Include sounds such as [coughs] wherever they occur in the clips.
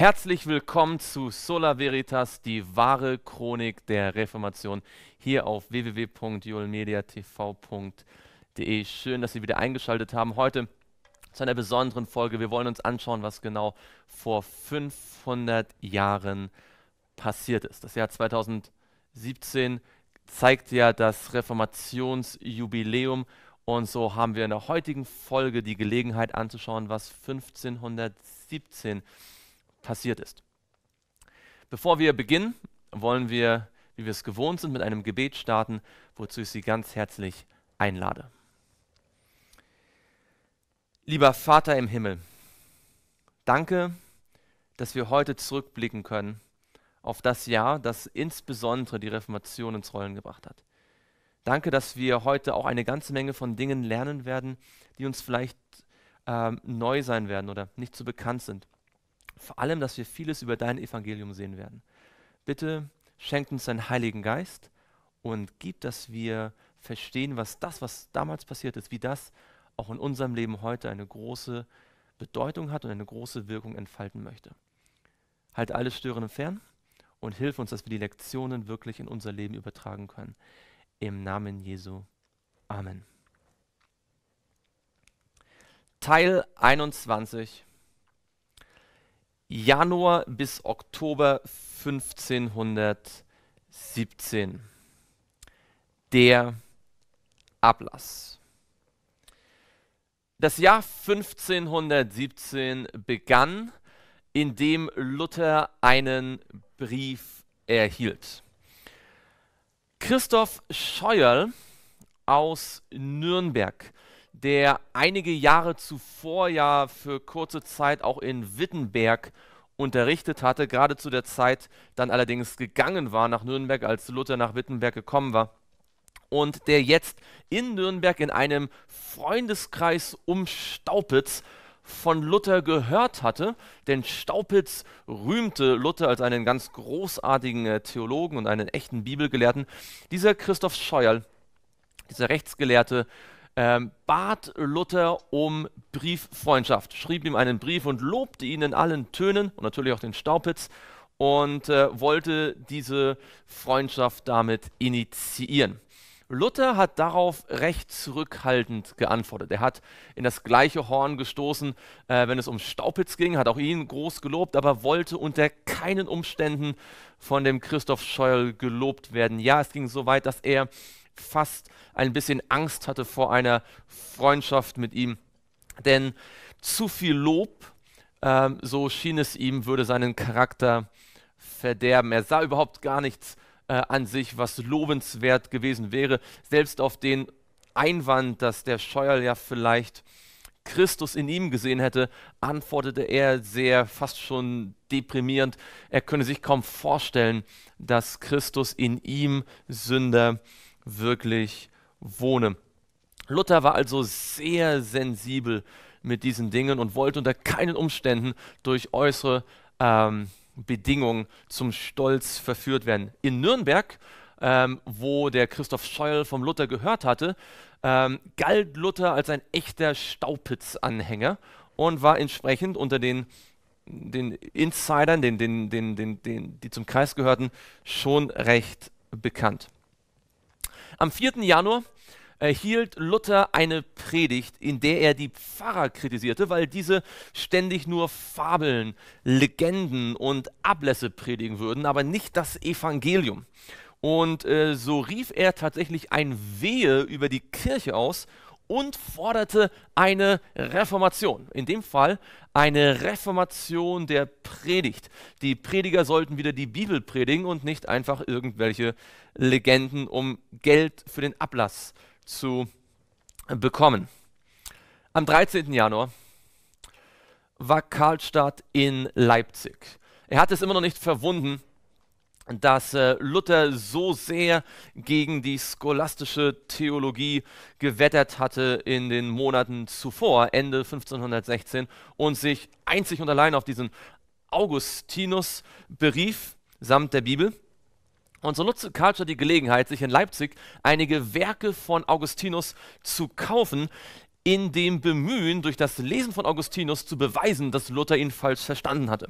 Herzlich willkommen zu Sola Veritas, die wahre Chronik der Reformation, hier auf www.julmediatv.de. Schön, dass Sie wieder eingeschaltet haben. Heute zu einer besonderen Folge. Wir wollen uns anschauen, was genau vor 500 Jahren passiert ist. Das Jahr 2017 zeigt ja das Reformationsjubiläum und so haben wir in der heutigen Folge die Gelegenheit anzuschauen, was 1517 passiert passiert ist. Bevor wir beginnen, wollen wir, wie wir es gewohnt sind, mit einem Gebet starten, wozu ich Sie ganz herzlich einlade. Lieber Vater im Himmel, danke, dass wir heute zurückblicken können auf das Jahr, das insbesondere die Reformation ins Rollen gebracht hat. Danke, dass wir heute auch eine ganze Menge von Dingen lernen werden, die uns vielleicht ähm, neu sein werden oder nicht so bekannt sind vor allem, dass wir vieles über dein Evangelium sehen werden. Bitte schenkt uns deinen Heiligen Geist und gib, dass wir verstehen, was das, was damals passiert ist, wie das auch in unserem Leben heute eine große Bedeutung hat und eine große Wirkung entfalten möchte. Halt alles Störende fern und hilf uns, dass wir die Lektionen wirklich in unser Leben übertragen können. Im Namen Jesu. Amen. Teil 21 Januar bis Oktober 1517. Der Ablass. Das Jahr 1517 begann, indem Luther einen Brief erhielt. Christoph Scheuerl aus Nürnberg der einige Jahre zuvor ja für kurze Zeit auch in Wittenberg unterrichtet hatte, gerade zu der Zeit dann allerdings gegangen war nach Nürnberg, als Luther nach Wittenberg gekommen war. Und der jetzt in Nürnberg in einem Freundeskreis um Staupitz von Luther gehört hatte, denn Staupitz rühmte Luther als einen ganz großartigen äh, Theologen und einen echten Bibelgelehrten. Dieser Christoph Scheuerl, dieser Rechtsgelehrte, ähm, bat Luther um Brieffreundschaft, schrieb ihm einen Brief und lobte ihn in allen Tönen und natürlich auch den Staupitz und äh, wollte diese Freundschaft damit initiieren. Luther hat darauf recht zurückhaltend geantwortet. Er hat in das gleiche Horn gestoßen, äh, wenn es um Staupitz ging, hat auch ihn groß gelobt, aber wollte unter keinen Umständen von dem Christoph Scheuel gelobt werden. Ja, es ging so weit, dass er fast ein bisschen Angst hatte vor einer Freundschaft mit ihm. Denn zu viel Lob, ähm, so schien es ihm, würde seinen Charakter verderben. Er sah überhaupt gar nichts äh, an sich, was lobenswert gewesen wäre. Selbst auf den Einwand, dass der Scheuer ja vielleicht Christus in ihm gesehen hätte, antwortete er sehr fast schon deprimierend, er könne sich kaum vorstellen, dass Christus in ihm Sünder wirklich wohne. Luther war also sehr sensibel mit diesen Dingen und wollte unter keinen Umständen durch äußere ähm, Bedingungen zum Stolz verführt werden. In Nürnberg, ähm, wo der Christoph Scheuel vom Luther gehört hatte, ähm, galt Luther als ein echter Staupitz-Anhänger und war entsprechend unter den, den Insidern, den, den, den, den, den, die zum Kreis gehörten, schon recht bekannt. Am 4. Januar erhielt äh, Luther eine Predigt, in der er die Pfarrer kritisierte, weil diese ständig nur Fabeln, Legenden und Ablässe predigen würden, aber nicht das Evangelium. Und äh, so rief er tatsächlich ein Wehe über die Kirche aus und forderte eine Reformation. In dem Fall eine Reformation der Predigt. Die Prediger sollten wieder die Bibel predigen und nicht einfach irgendwelche Legenden, um Geld für den Ablass zu bekommen. Am 13. Januar war Karlstadt in Leipzig. Er hat es immer noch nicht verwunden, dass äh, Luther so sehr gegen die scholastische Theologie gewettert hatte in den Monaten zuvor, Ende 1516, und sich einzig und allein auf diesen Augustinus berief, samt der Bibel. Und so nutzte Karcher die Gelegenheit, sich in Leipzig einige Werke von Augustinus zu kaufen, in dem Bemühen, durch das Lesen von Augustinus zu beweisen, dass Luther ihn falsch verstanden hatte.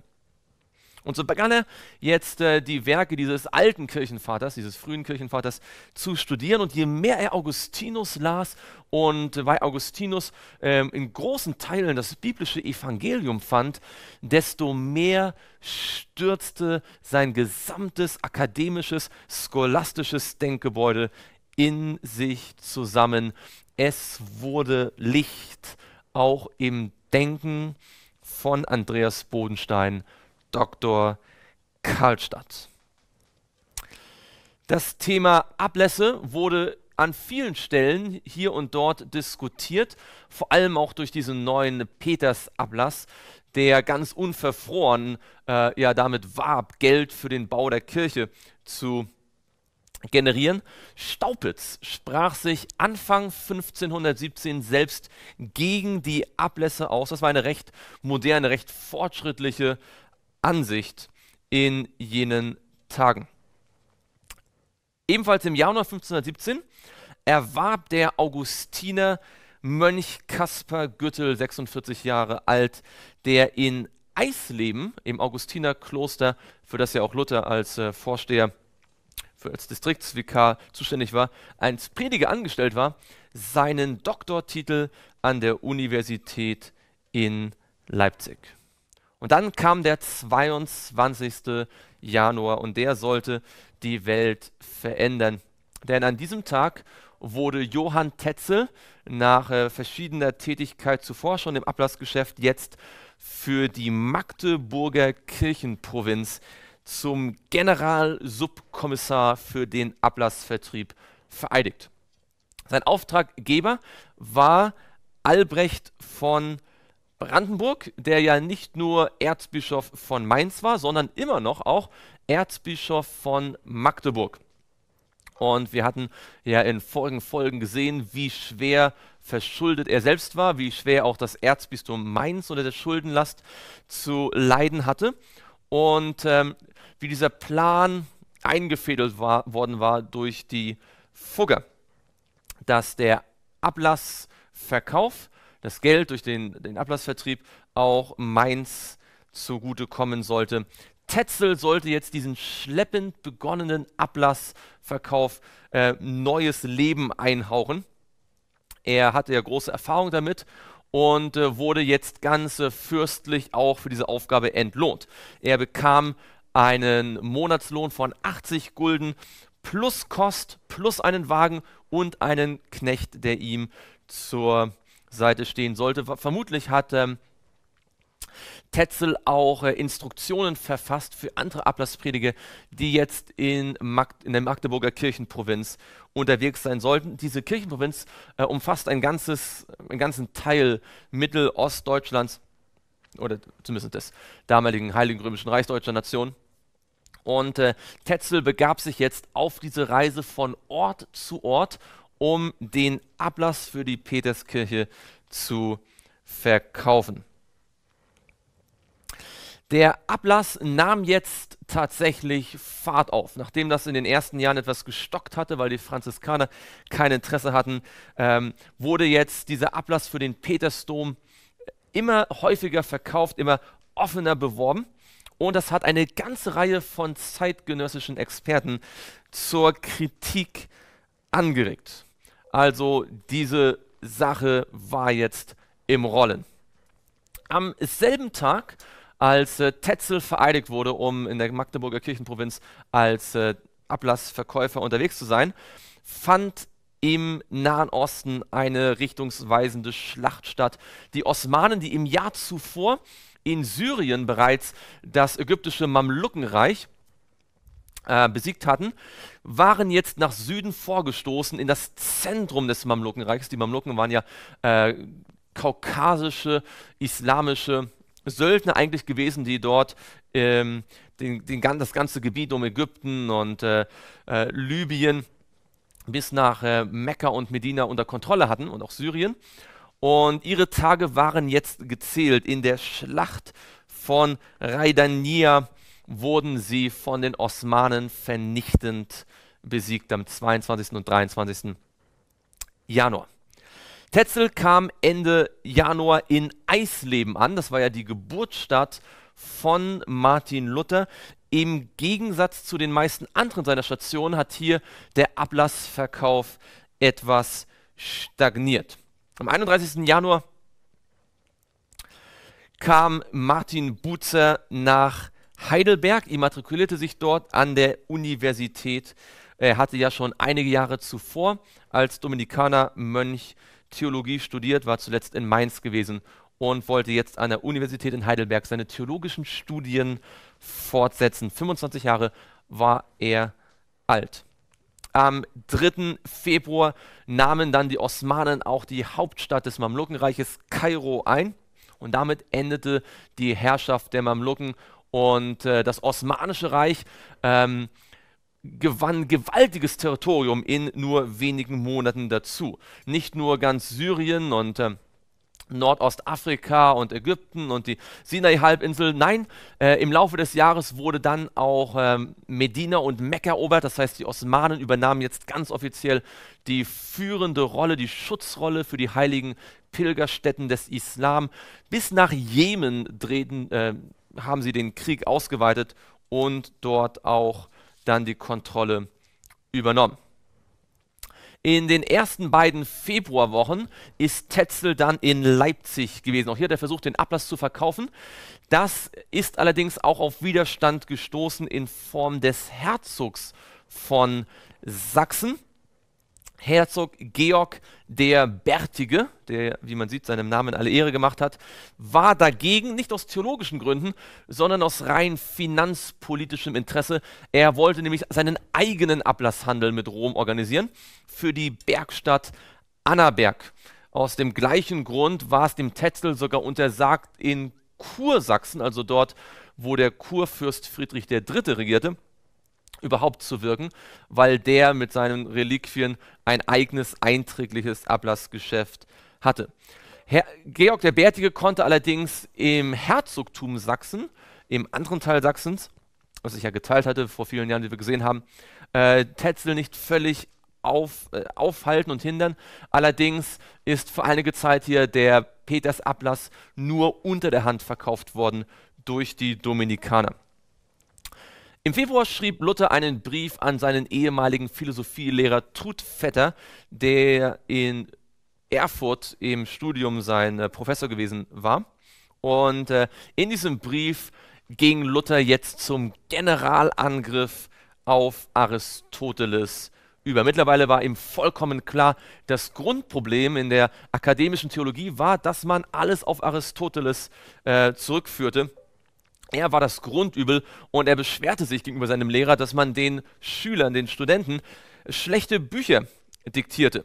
Und so begann er jetzt äh, die Werke dieses alten Kirchenvaters, dieses frühen Kirchenvaters zu studieren. Und je mehr er Augustinus las und äh, bei Augustinus ähm, in großen Teilen das biblische Evangelium fand, desto mehr stürzte sein gesamtes akademisches, scholastisches Denkgebäude in sich zusammen. Es wurde Licht auch im Denken von Andreas Bodenstein Dr. Karlstadt. Das Thema Ablässe wurde an vielen Stellen hier und dort diskutiert, vor allem auch durch diesen neuen Petersablass, der ganz unverfroren äh, ja damit warb, Geld für den Bau der Kirche zu generieren. Staupitz sprach sich Anfang 1517 selbst gegen die Ablässe aus. Das war eine recht moderne, recht fortschrittliche Ansicht in jenen Tagen. Ebenfalls im Januar 1517 erwarb der Augustiner Mönch Kaspar Güttel, 46 Jahre alt, der in Eisleben im Augustinerkloster, für das ja auch Luther als äh, Vorsteher, für, als Distriktsvikar zuständig war, als Prediger angestellt war, seinen Doktortitel an der Universität in Leipzig. Und dann kam der 22. Januar und der sollte die Welt verändern. Denn an diesem Tag wurde Johann Tetzel nach äh, verschiedener Tätigkeit zuvor schon im Ablassgeschäft jetzt für die Magdeburger Kirchenprovinz zum Generalsubkommissar für den Ablassvertrieb vereidigt. Sein Auftraggeber war Albrecht von Brandenburg, der ja nicht nur Erzbischof von Mainz war, sondern immer noch auch Erzbischof von Magdeburg. Und wir hatten ja in folgenden Folgen gesehen, wie schwer verschuldet er selbst war, wie schwer auch das Erzbistum Mainz unter der Schuldenlast zu leiden hatte und ähm, wie dieser Plan eingefädelt war, worden war durch die Fugger, dass der Ablassverkauf das Geld durch den, den Ablassvertrieb auch Mainz zugutekommen sollte. Tetzel sollte jetzt diesen schleppend begonnenen Ablassverkauf äh, neues Leben einhauchen. Er hatte ja große Erfahrung damit und äh, wurde jetzt ganz äh, fürstlich auch für diese Aufgabe entlohnt. Er bekam einen Monatslohn von 80 Gulden plus Kost, plus einen Wagen und einen Knecht, der ihm zur Seite stehen sollte. Vermutlich hat ähm, Tetzel auch äh, Instruktionen verfasst für andere Ablassprediger, die jetzt in, Mag in der Magdeburger Kirchenprovinz unterwegs sein sollten. Diese Kirchenprovinz äh, umfasst ein ganzes, einen ganzen Teil Mittelostdeutschlands oder zumindest des damaligen Heiligen Römischen Reichs deutscher Nation. Und äh, Tetzel begab sich jetzt auf diese Reise von Ort zu Ort um den Ablass für die Peterskirche zu verkaufen. Der Ablass nahm jetzt tatsächlich Fahrt auf. Nachdem das in den ersten Jahren etwas gestockt hatte, weil die Franziskaner kein Interesse hatten, ähm, wurde jetzt dieser Ablass für den Petersdom immer häufiger verkauft, immer offener beworben. Und das hat eine ganze Reihe von zeitgenössischen Experten zur Kritik angeregt. Also diese Sache war jetzt im Rollen. Am selben Tag, als äh, Tetzel vereidigt wurde, um in der Magdeburger Kirchenprovinz als äh, Ablassverkäufer unterwegs zu sein, fand im Nahen Osten eine richtungsweisende Schlacht statt. Die Osmanen, die im Jahr zuvor in Syrien bereits das ägyptische Mamlukenreich äh, besiegt hatten, waren jetzt nach Süden vorgestoßen in das Zentrum des Mamlukenreiches. Die Mamluken waren ja äh, kaukasische, islamische Söldner eigentlich gewesen, die dort ähm, den, den, das ganze Gebiet um Ägypten und äh, äh Libyen bis nach äh, Mekka und Medina unter Kontrolle hatten und auch Syrien. Und ihre Tage waren jetzt gezählt in der Schlacht von Raidania wurden sie von den Osmanen vernichtend besiegt am 22. und 23. Januar. Tetzel kam Ende Januar in Eisleben an, das war ja die Geburtsstadt von Martin Luther. Im Gegensatz zu den meisten anderen seiner Stationen hat hier der Ablassverkauf etwas stagniert. Am 31. Januar kam Martin Buzer nach Eisleben Heidelberg, immatrikulierte sich dort an der Universität. Er hatte ja schon einige Jahre zuvor als Dominikaner Mönch Theologie studiert, war zuletzt in Mainz gewesen und wollte jetzt an der Universität in Heidelberg seine theologischen Studien fortsetzen. 25 Jahre war er alt. Am 3. Februar nahmen dann die Osmanen auch die Hauptstadt des Mamlukenreiches Kairo ein und damit endete die Herrschaft der Mamluken und äh, das Osmanische Reich ähm, gewann gewaltiges Territorium in nur wenigen Monaten dazu. Nicht nur ganz Syrien und äh, Nordostafrika und Ägypten und die Sinai-Halbinsel. Nein, äh, im Laufe des Jahres wurde dann auch ähm, Medina und Mekka erobert. Das heißt, die Osmanen übernahmen jetzt ganz offiziell die führende Rolle, die Schutzrolle für die heiligen Pilgerstätten des Islam. Bis nach Jemen drehten, äh, haben sie den Krieg ausgeweitet und dort auch dann die Kontrolle übernommen. In den ersten beiden Februarwochen ist Tetzel dann in Leipzig gewesen. Auch hier hat er versucht, den Ablass zu verkaufen. Das ist allerdings auch auf Widerstand gestoßen in Form des Herzogs von Sachsen. Herzog Georg der Bärtige, der, wie man sieht, seinem Namen alle Ehre gemacht hat, war dagegen nicht aus theologischen Gründen, sondern aus rein finanzpolitischem Interesse. Er wollte nämlich seinen eigenen Ablasshandel mit Rom organisieren für die Bergstadt Annaberg. Aus dem gleichen Grund war es dem Tetzel sogar untersagt, in Kursachsen, also dort, wo der Kurfürst Friedrich III. regierte, überhaupt zu wirken, weil der mit seinen Reliquien ein eigenes einträgliches Ablassgeschäft hatte. Herr Georg der Bärtige konnte allerdings im Herzogtum Sachsen, im anderen Teil Sachsens, was ich ja geteilt hatte vor vielen Jahren, die wir gesehen haben, äh, Tetzel nicht völlig auf, äh, aufhalten und hindern. Allerdings ist für einige Zeit hier der Peters Ablass nur unter der Hand verkauft worden durch die Dominikaner. Im Februar schrieb Luther einen Brief an seinen ehemaligen Philosophielehrer Trudvetter, der in Erfurt im Studium sein äh, Professor gewesen war. Und äh, in diesem Brief ging Luther jetzt zum Generalangriff auf Aristoteles über. Mittlerweile war ihm vollkommen klar, das Grundproblem in der akademischen Theologie war, dass man alles auf Aristoteles äh, zurückführte. Er war das Grundübel und er beschwerte sich gegenüber seinem Lehrer, dass man den Schülern, den Studenten, schlechte Bücher diktierte.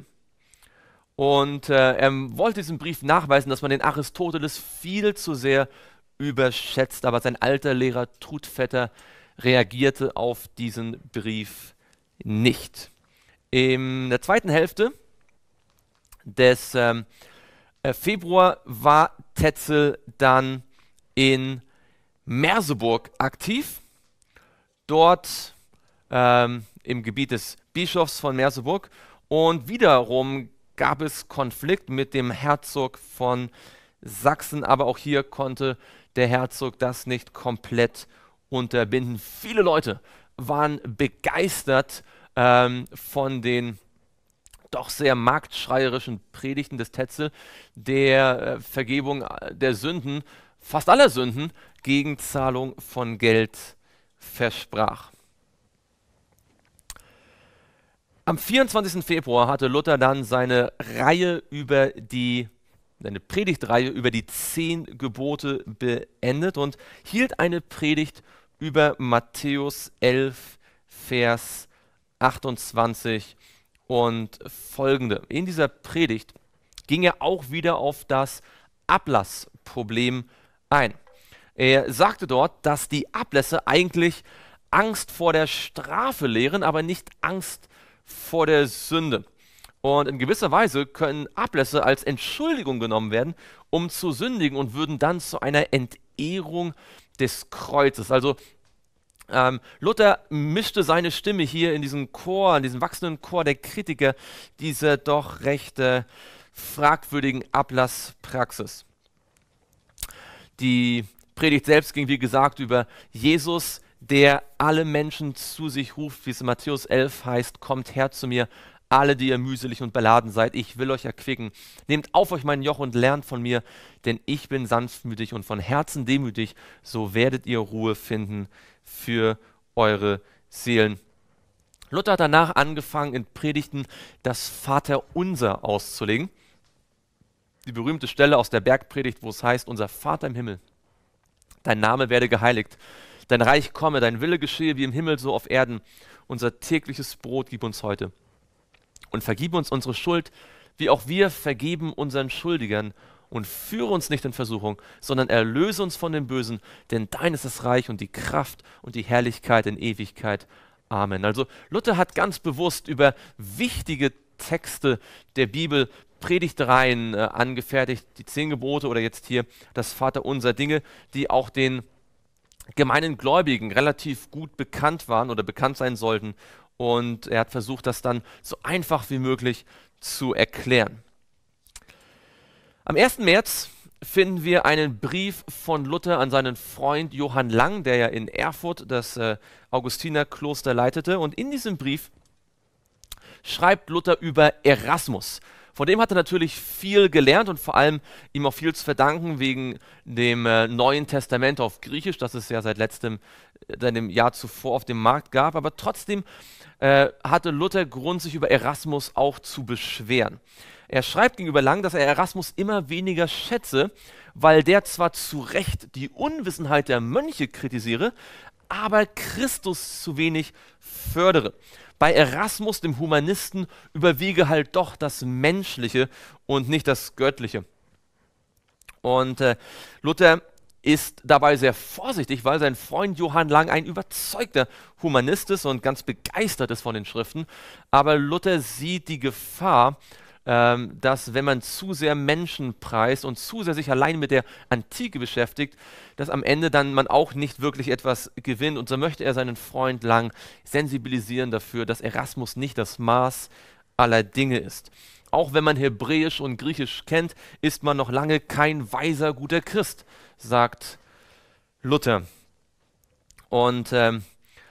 Und äh, er wollte diesen Brief nachweisen, dass man den Aristoteles viel zu sehr überschätzt, aber sein alter Lehrer Trutvetter reagierte auf diesen Brief nicht. In der zweiten Hälfte des ähm, äh, Februar war Tetzel dann in Merseburg aktiv. Dort ähm, im Gebiet des Bischofs von Merseburg. Und wiederum gab es Konflikt mit dem Herzog von Sachsen, aber auch hier konnte der Herzog das nicht komplett unterbinden. Viele Leute waren begeistert ähm, von den doch sehr marktschreierischen Predigten des Tetzel, der äh, Vergebung äh, der Sünden, fast aller Sünden, Gegenzahlung von Geld versprach. Am 24. Februar hatte Luther dann seine Reihe über die seine Predigtreihe über die zehn Gebote beendet und hielt eine Predigt über Matthäus 11, Vers 28 und folgende. In dieser Predigt ging er auch wieder auf das Ablassproblem ein. Er sagte dort, dass die Ablässe eigentlich Angst vor der Strafe lehren, aber nicht Angst vor der Sünde. Und in gewisser Weise können Ablässe als Entschuldigung genommen werden, um zu sündigen und würden dann zu einer Entehrung des Kreuzes. Also ähm, Luther mischte seine Stimme hier in diesem Chor, in diesem wachsenden Chor der Kritiker dieser doch recht äh, fragwürdigen Ablasspraxis. Die Predigt selbst ging, wie gesagt, über Jesus, der alle Menschen zu sich ruft, wie es in Matthäus 11 heißt, kommt her zu mir, alle, die ihr mühselig und beladen seid, ich will euch erquicken. Nehmt auf euch mein Joch und lernt von mir, denn ich bin sanftmütig und von Herzen demütig, so werdet ihr Ruhe finden für eure Seelen. Luther hat danach angefangen, in Predigten das Vaterunser auszulegen. Die berühmte Stelle aus der Bergpredigt, wo es heißt, unser Vater im Himmel, Dein Name werde geheiligt. Dein Reich komme, dein Wille geschehe wie im Himmel, so auf Erden. Unser tägliches Brot gib uns heute. Und vergib uns unsere Schuld, wie auch wir vergeben unseren Schuldigern. Und führe uns nicht in Versuchung, sondern erlöse uns von dem Bösen, denn dein ist das Reich und die Kraft und die Herrlichkeit in Ewigkeit. Amen. Also Luther hat ganz bewusst über wichtige Texte der Bibel Predigtreihen äh, angefertigt, die zehn Gebote oder jetzt hier das Vaterunser Dinge, die auch den gemeinen Gläubigen relativ gut bekannt waren oder bekannt sein sollten. Und er hat versucht, das dann so einfach wie möglich zu erklären. Am 1. März finden wir einen Brief von Luther an seinen Freund Johann Lang, der ja in Erfurt das äh, Augustinerkloster leitete. Und in diesem Brief schreibt Luther über Erasmus. Von dem hat er natürlich viel gelernt und vor allem ihm auch viel zu verdanken wegen dem äh, Neuen Testament auf Griechisch, das es ja seit letztem, äh, seit dem Jahr zuvor auf dem Markt gab. Aber trotzdem äh, hatte Luther Grund, sich über Erasmus auch zu beschweren. Er schreibt gegenüber Lang, dass er Erasmus immer weniger schätze, weil der zwar zu Recht die Unwissenheit der Mönche kritisiere, aber Christus zu wenig fördere bei Erasmus, dem Humanisten, überwiege halt doch das Menschliche und nicht das Göttliche. Und äh, Luther ist dabei sehr vorsichtig, weil sein Freund Johann Lang ein überzeugter Humanist ist und ganz begeistert ist von den Schriften. Aber Luther sieht die Gefahr, ähm, dass wenn man zu sehr Menschen preist und zu sehr sich allein mit der Antike beschäftigt, dass am Ende dann man auch nicht wirklich etwas gewinnt. Und so möchte er seinen Freund Lang sensibilisieren dafür, dass Erasmus nicht das Maß aller Dinge ist. Auch wenn man Hebräisch und Griechisch kennt, ist man noch lange kein weiser, guter Christ, sagt Luther. Und ähm,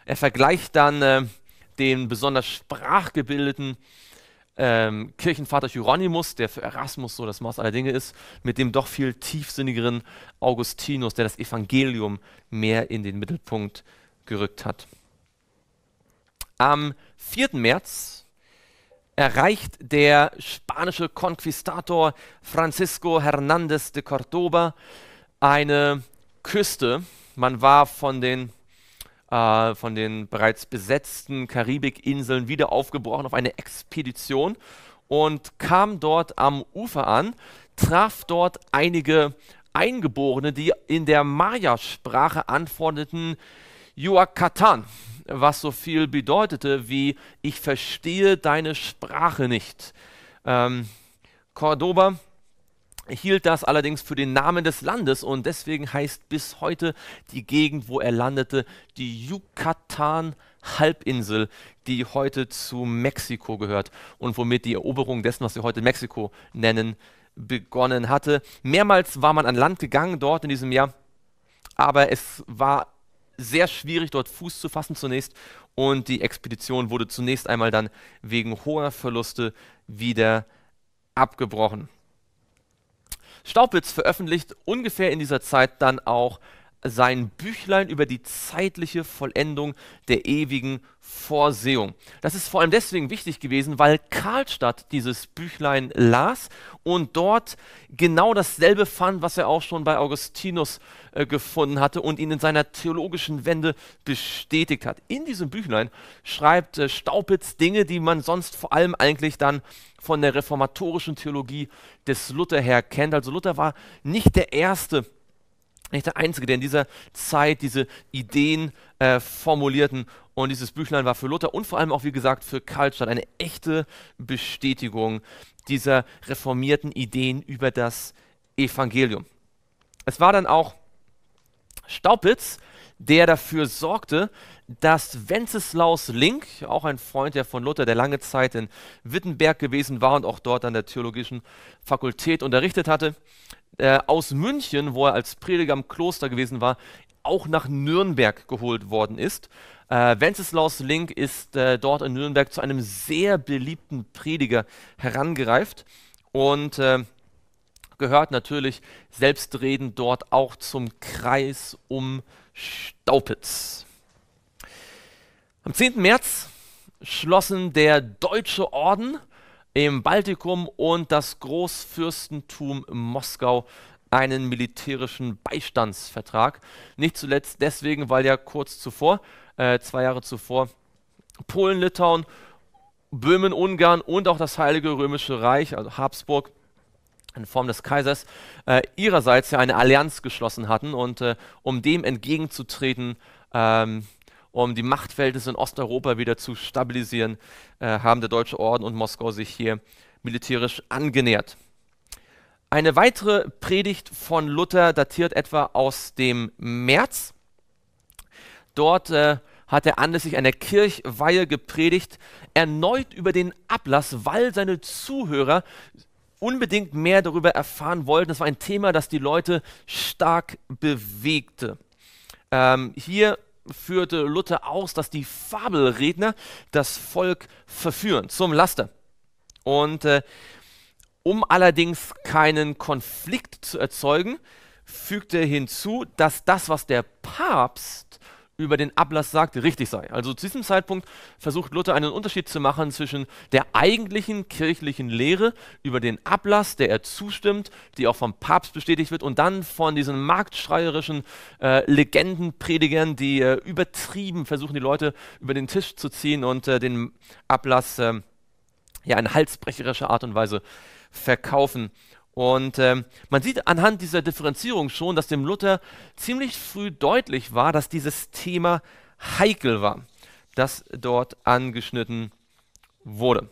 er vergleicht dann äh, den besonders sprachgebildeten ähm, Kirchenvater Hieronymus, der für Erasmus so das Maß aller Dinge ist, mit dem doch viel tiefsinnigeren Augustinus, der das Evangelium mehr in den Mittelpunkt gerückt hat. Am 4. März erreicht der spanische Konquistator Francisco Hernández de Cordoba eine Küste. Man war von den äh, von den bereits besetzten Karibikinseln wieder aufgebrochen auf eine Expedition und kam dort am Ufer an, traf dort einige Eingeborene, die in der Maya-Sprache antworteten, Yucatan, was so viel bedeutete wie ich verstehe deine Sprache nicht. Ähm, Cordoba hielt das allerdings für den Namen des Landes und deswegen heißt bis heute die Gegend, wo er landete, die Yucatan-Halbinsel, die heute zu Mexiko gehört und womit die Eroberung dessen, was wir heute Mexiko nennen, begonnen hatte. Mehrmals war man an Land gegangen dort in diesem Jahr, aber es war sehr schwierig, dort Fuß zu fassen zunächst und die Expedition wurde zunächst einmal dann wegen hoher Verluste wieder abgebrochen. Staubwitz veröffentlicht ungefähr in dieser Zeit dann auch sein Büchlein über die zeitliche Vollendung der ewigen Vorsehung. Das ist vor allem deswegen wichtig gewesen, weil Karlstadt dieses Büchlein las und dort genau dasselbe fand, was er auch schon bei Augustinus äh, gefunden hatte und ihn in seiner theologischen Wende bestätigt hat. In diesem Büchlein schreibt äh, Staupitz Dinge, die man sonst vor allem eigentlich dann von der reformatorischen Theologie des Luther her kennt. Also Luther war nicht der Erste, nicht der Einzige, der in dieser Zeit diese Ideen äh, formulierten. Und dieses Büchlein war für Luther und vor allem auch, wie gesagt, für Karlstadt eine echte Bestätigung dieser reformierten Ideen über das Evangelium. Es war dann auch Staupitz, der dafür sorgte, dass Wenceslaus Link, auch ein Freund der von Luther, der lange Zeit in Wittenberg gewesen war und auch dort an der theologischen Fakultät unterrichtet hatte, äh, aus München, wo er als Prediger im Kloster gewesen war, auch nach Nürnberg geholt worden ist. Äh, Wenceslaus Link ist äh, dort in Nürnberg zu einem sehr beliebten Prediger herangereift und äh, gehört natürlich selbstredend dort auch zum Kreis um Staupitz. Am 10. März schlossen der Deutsche Orden im Baltikum und das Großfürstentum Moskau einen militärischen Beistandsvertrag. Nicht zuletzt deswegen, weil ja kurz zuvor, äh, zwei Jahre zuvor, Polen, Litauen, Böhmen, Ungarn und auch das Heilige Römische Reich, also Habsburg, in Form des Kaisers, äh, ihrerseits ja eine Allianz geschlossen hatten und äh, um dem entgegenzutreten, ähm, um die Machtverhältnisse in Osteuropa wieder zu stabilisieren, äh, haben der Deutsche Orden und Moskau sich hier militärisch angenähert. Eine weitere Predigt von Luther datiert etwa aus dem März. Dort äh, hat er anlässlich einer Kirchweihe gepredigt, erneut über den Ablass, weil seine Zuhörer unbedingt mehr darüber erfahren wollten. Das war ein Thema, das die Leute stark bewegte. Ähm, hier führte Luther aus, dass die Fabelredner das Volk verführen zum Laster. Und äh, um allerdings keinen Konflikt zu erzeugen, fügte er hinzu, dass das, was der Papst über den Ablass sagte, richtig sei. Also zu diesem Zeitpunkt versucht Luther einen Unterschied zu machen zwischen der eigentlichen kirchlichen Lehre über den Ablass, der er zustimmt, die auch vom Papst bestätigt wird, und dann von diesen marktschreierischen äh, Legendenpredigern, die äh, übertrieben versuchen, die Leute über den Tisch zu ziehen und äh, den Ablass ähm, ja in halsbrecherischer Art und Weise verkaufen. Und ähm, man sieht anhand dieser Differenzierung schon, dass dem Luther ziemlich früh deutlich war, dass dieses Thema heikel war, das dort angeschnitten wurde.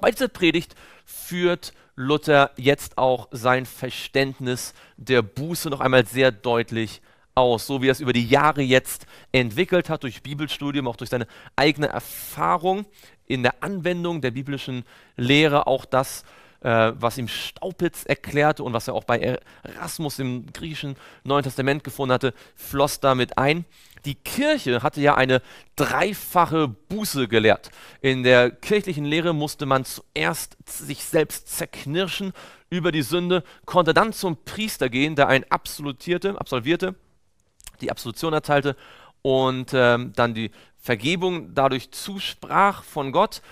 Bei dieser Predigt führt Luther jetzt auch sein Verständnis der Buße noch einmal sehr deutlich aus, so wie er es über die Jahre jetzt entwickelt hat, durch Bibelstudium, auch durch seine eigene Erfahrung in der Anwendung der biblischen Lehre, auch das äh, was ihm Staupitz erklärte und was er auch bei Erasmus im griechischen Neuen Testament gefunden hatte, floss damit ein. Die Kirche hatte ja eine dreifache Buße gelehrt. In der kirchlichen Lehre musste man zuerst sich selbst zerknirschen über die Sünde, konnte dann zum Priester gehen, der einen absolutierte, absolvierte, die Absolution erteilte und ähm, dann die Vergebung dadurch zusprach von Gott.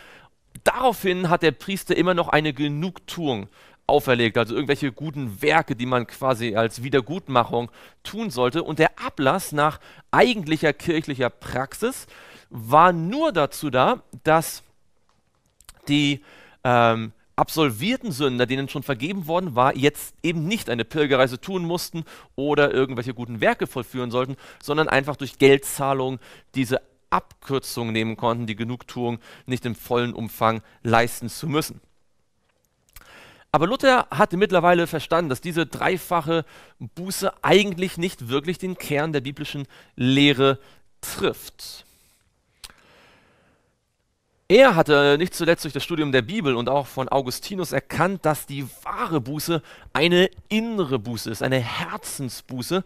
Daraufhin hat der Priester immer noch eine Genugtuung auferlegt, also irgendwelche guten Werke, die man quasi als Wiedergutmachung tun sollte. Und der Ablass nach eigentlicher kirchlicher Praxis war nur dazu da, dass die ähm, absolvierten Sünder, denen schon vergeben worden war, jetzt eben nicht eine Pilgerreise tun mussten oder irgendwelche guten Werke vollführen sollten, sondern einfach durch Geldzahlung diese Abkürzungen nehmen konnten, die Genugtuung nicht im vollen Umfang leisten zu müssen. Aber Luther hatte mittlerweile verstanden, dass diese dreifache Buße eigentlich nicht wirklich den Kern der biblischen Lehre trifft. Er hatte nicht zuletzt durch das Studium der Bibel und auch von Augustinus erkannt, dass die wahre Buße eine innere Buße ist, eine Herzensbuße.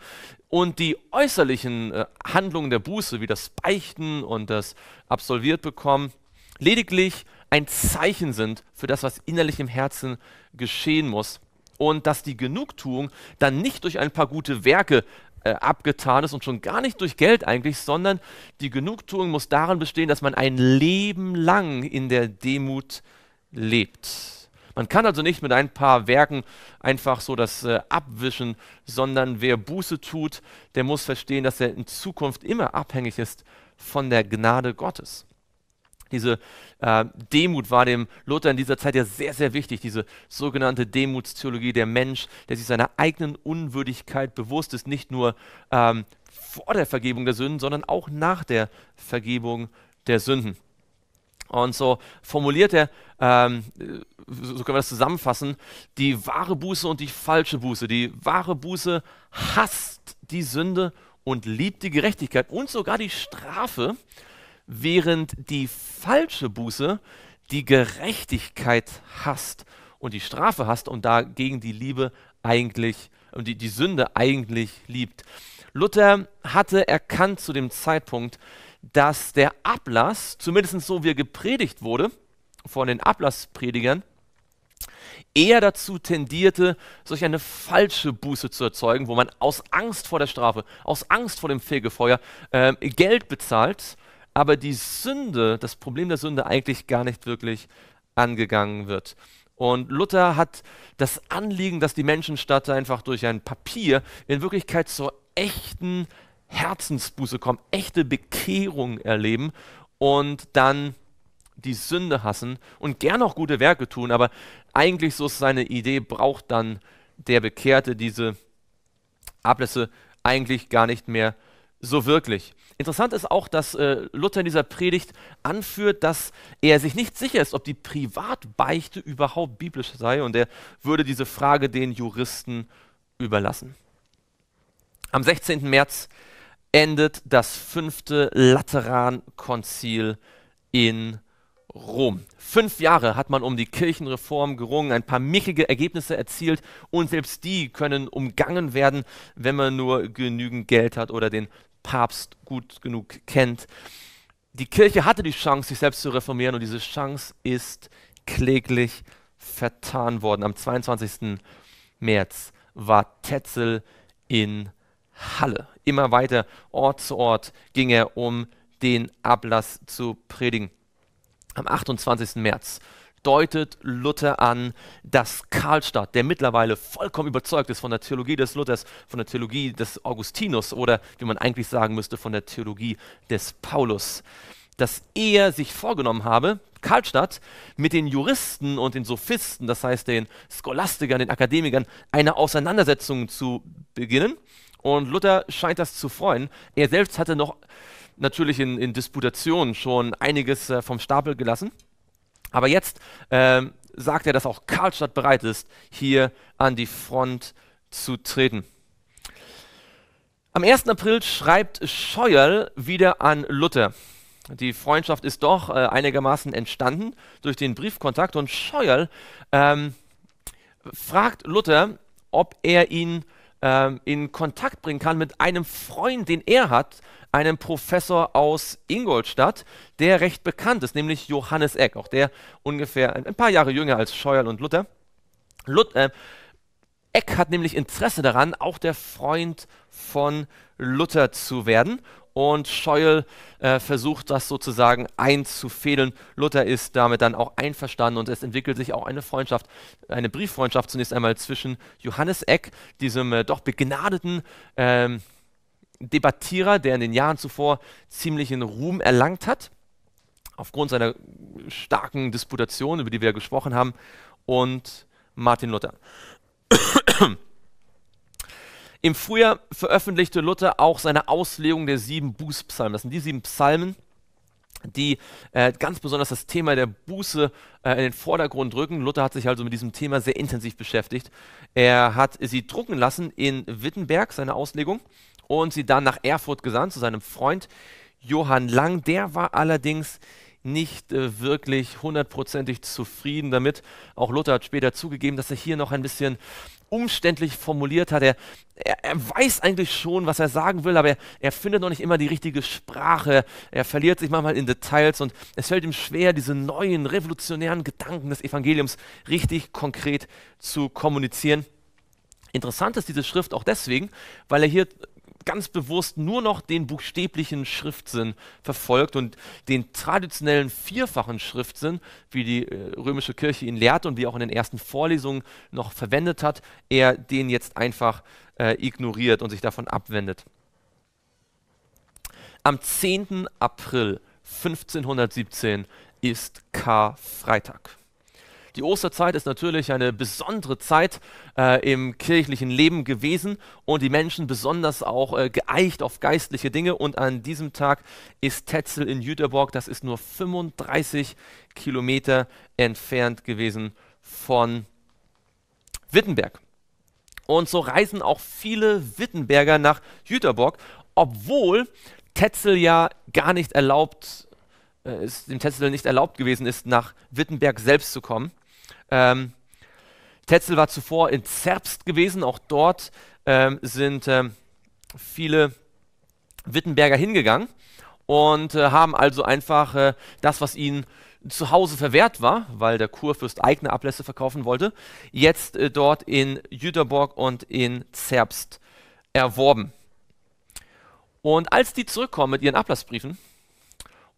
Und die äußerlichen äh, Handlungen der Buße, wie das Beichten und das Absolviert bekommen, lediglich ein Zeichen sind für das, was innerlich im Herzen geschehen muss. Und dass die Genugtuung dann nicht durch ein paar gute Werke äh, abgetan ist und schon gar nicht durch Geld eigentlich, sondern die Genugtuung muss darin bestehen, dass man ein Leben lang in der Demut lebt. Man kann also nicht mit ein paar Werken einfach so das äh, abwischen, sondern wer Buße tut, der muss verstehen, dass er in Zukunft immer abhängig ist von der Gnade Gottes. Diese äh, Demut war dem Luther in dieser Zeit ja sehr, sehr wichtig, diese sogenannte Demutstheologie, der Mensch, der sich seiner eigenen Unwürdigkeit bewusst ist, nicht nur ähm, vor der Vergebung der Sünden, sondern auch nach der Vergebung der Sünden. Und so formuliert er, ähm, so können wir das zusammenfassen, die wahre Buße und die falsche Buße. Die wahre Buße hasst die Sünde und liebt die Gerechtigkeit und sogar die Strafe während die falsche Buße die Gerechtigkeit hasst und die Strafe hasst und dagegen die Liebe eigentlich und die, die Sünde eigentlich liebt. Luther hatte erkannt zu dem Zeitpunkt, dass der Ablass, zumindest so wie er gepredigt wurde von den Ablasspredigern, eher dazu tendierte, solch eine falsche Buße zu erzeugen, wo man aus Angst vor der Strafe, aus Angst vor dem Fegefeuer äh, Geld bezahlt aber die Sünde, das Problem der Sünde eigentlich gar nicht wirklich angegangen wird. Und Luther hat das Anliegen, dass die Menschen statt einfach durch ein Papier in Wirklichkeit zur echten Herzensbuße kommen, echte Bekehrung erleben und dann die Sünde hassen und gern auch gute Werke tun, aber eigentlich so ist seine Idee, braucht dann der Bekehrte diese Ablässe eigentlich gar nicht mehr so wirklich. Interessant ist auch, dass äh, Luther in dieser Predigt anführt, dass er sich nicht sicher ist, ob die Privatbeichte überhaupt biblisch sei und er würde diese Frage den Juristen überlassen. Am 16. März endet das fünfte Laterankonzil in Rom. Fünf Jahre hat man um die Kirchenreform gerungen, ein paar mickige Ergebnisse erzielt und selbst die können umgangen werden, wenn man nur genügend Geld hat oder den Papst gut genug kennt. Die Kirche hatte die Chance, sich selbst zu reformieren und diese Chance ist kläglich vertan worden. Am 22. März war Tetzel in Halle. Immer weiter, Ort zu Ort, ging er, um den Ablass zu predigen. Am 28. März deutet Luther an, dass Karlstadt, der mittlerweile vollkommen überzeugt ist von der Theologie des Luthers, von der Theologie des Augustinus oder wie man eigentlich sagen müsste, von der Theologie des Paulus, dass er sich vorgenommen habe, Karlstadt mit den Juristen und den Sophisten, das heißt den Scholastikern, den Akademikern, eine Auseinandersetzung zu beginnen. Und Luther scheint das zu freuen. Er selbst hatte noch natürlich in, in Disputationen schon einiges äh, vom Stapel gelassen. Aber jetzt ähm, sagt er, dass auch Karlstadt bereit ist, hier an die Front zu treten. Am 1. April schreibt Scheuerl wieder an Luther. Die Freundschaft ist doch äh, einigermaßen entstanden durch den Briefkontakt und Scheuerl ähm, fragt Luther, ob er ihn ähm, in Kontakt bringen kann mit einem Freund, den er hat, einem Professor aus Ingolstadt, der recht bekannt ist, nämlich Johannes Eck, auch der ungefähr ein, ein paar Jahre jünger als Scheuerl und Luther. Lut, äh, Eck hat nämlich Interesse daran, auch der Freund von Luther zu werden und Scheuel äh, versucht das sozusagen einzufädeln. Luther ist damit dann auch einverstanden und es entwickelt sich auch eine Freundschaft, eine Brieffreundschaft zunächst einmal zwischen Johannes Eck, diesem äh, doch begnadeten ähm, Debattierer, der in den Jahren zuvor ziemlichen Ruhm erlangt hat, aufgrund seiner starken Disputation, über die wir ja gesprochen haben, und Martin Luther. Im Frühjahr veröffentlichte Luther auch seine Auslegung der sieben Bußpsalmen. Das sind die sieben Psalmen, die äh, ganz besonders das Thema der Buße äh, in den Vordergrund rücken. Luther hat sich also mit diesem Thema sehr intensiv beschäftigt. Er hat sie drucken lassen in Wittenberg, seine Auslegung, und sie dann nach Erfurt gesandt zu seinem Freund Johann Lang. Der war allerdings nicht äh, wirklich hundertprozentig zufrieden damit. Auch Luther hat später zugegeben, dass er hier noch ein bisschen umständlich formuliert hat. Er, er, er, weiß eigentlich schon, was er sagen will, aber er, er findet noch nicht immer die richtige Sprache. Er verliert sich manchmal in Details und es fällt ihm schwer, diese neuen revolutionären Gedanken des Evangeliums richtig konkret zu kommunizieren. Interessant ist diese Schrift auch deswegen, weil er hier ganz bewusst nur noch den buchstäblichen Schriftsinn verfolgt und den traditionellen vierfachen Schriftsinn, wie die äh, römische Kirche ihn lehrt und wie auch in den ersten Vorlesungen noch verwendet hat, er den jetzt einfach äh, ignoriert und sich davon abwendet. Am 10. April 1517 ist Karfreitag. Die Osterzeit ist natürlich eine besondere Zeit äh, im kirchlichen Leben gewesen und die Menschen besonders auch äh, geeicht auf geistliche Dinge. Und an diesem Tag ist Tetzel in Jüterborg, das ist nur 35 Kilometer entfernt gewesen von Wittenberg. Und so reisen auch viele Wittenberger nach Jüterborg, obwohl Tetzel ja gar nicht erlaubt, äh, es dem Tetzel nicht erlaubt gewesen ist, nach Wittenberg selbst zu kommen. Ähm, Tetzel war zuvor in Zerbst gewesen, auch dort ähm, sind ähm, viele Wittenberger hingegangen und äh, haben also einfach äh, das, was ihnen zu Hause verwehrt war, weil der Kurfürst eigene Ablässe verkaufen wollte, jetzt äh, dort in Jüterborg und in Zerbst erworben. Und als die zurückkommen mit ihren Ablassbriefen,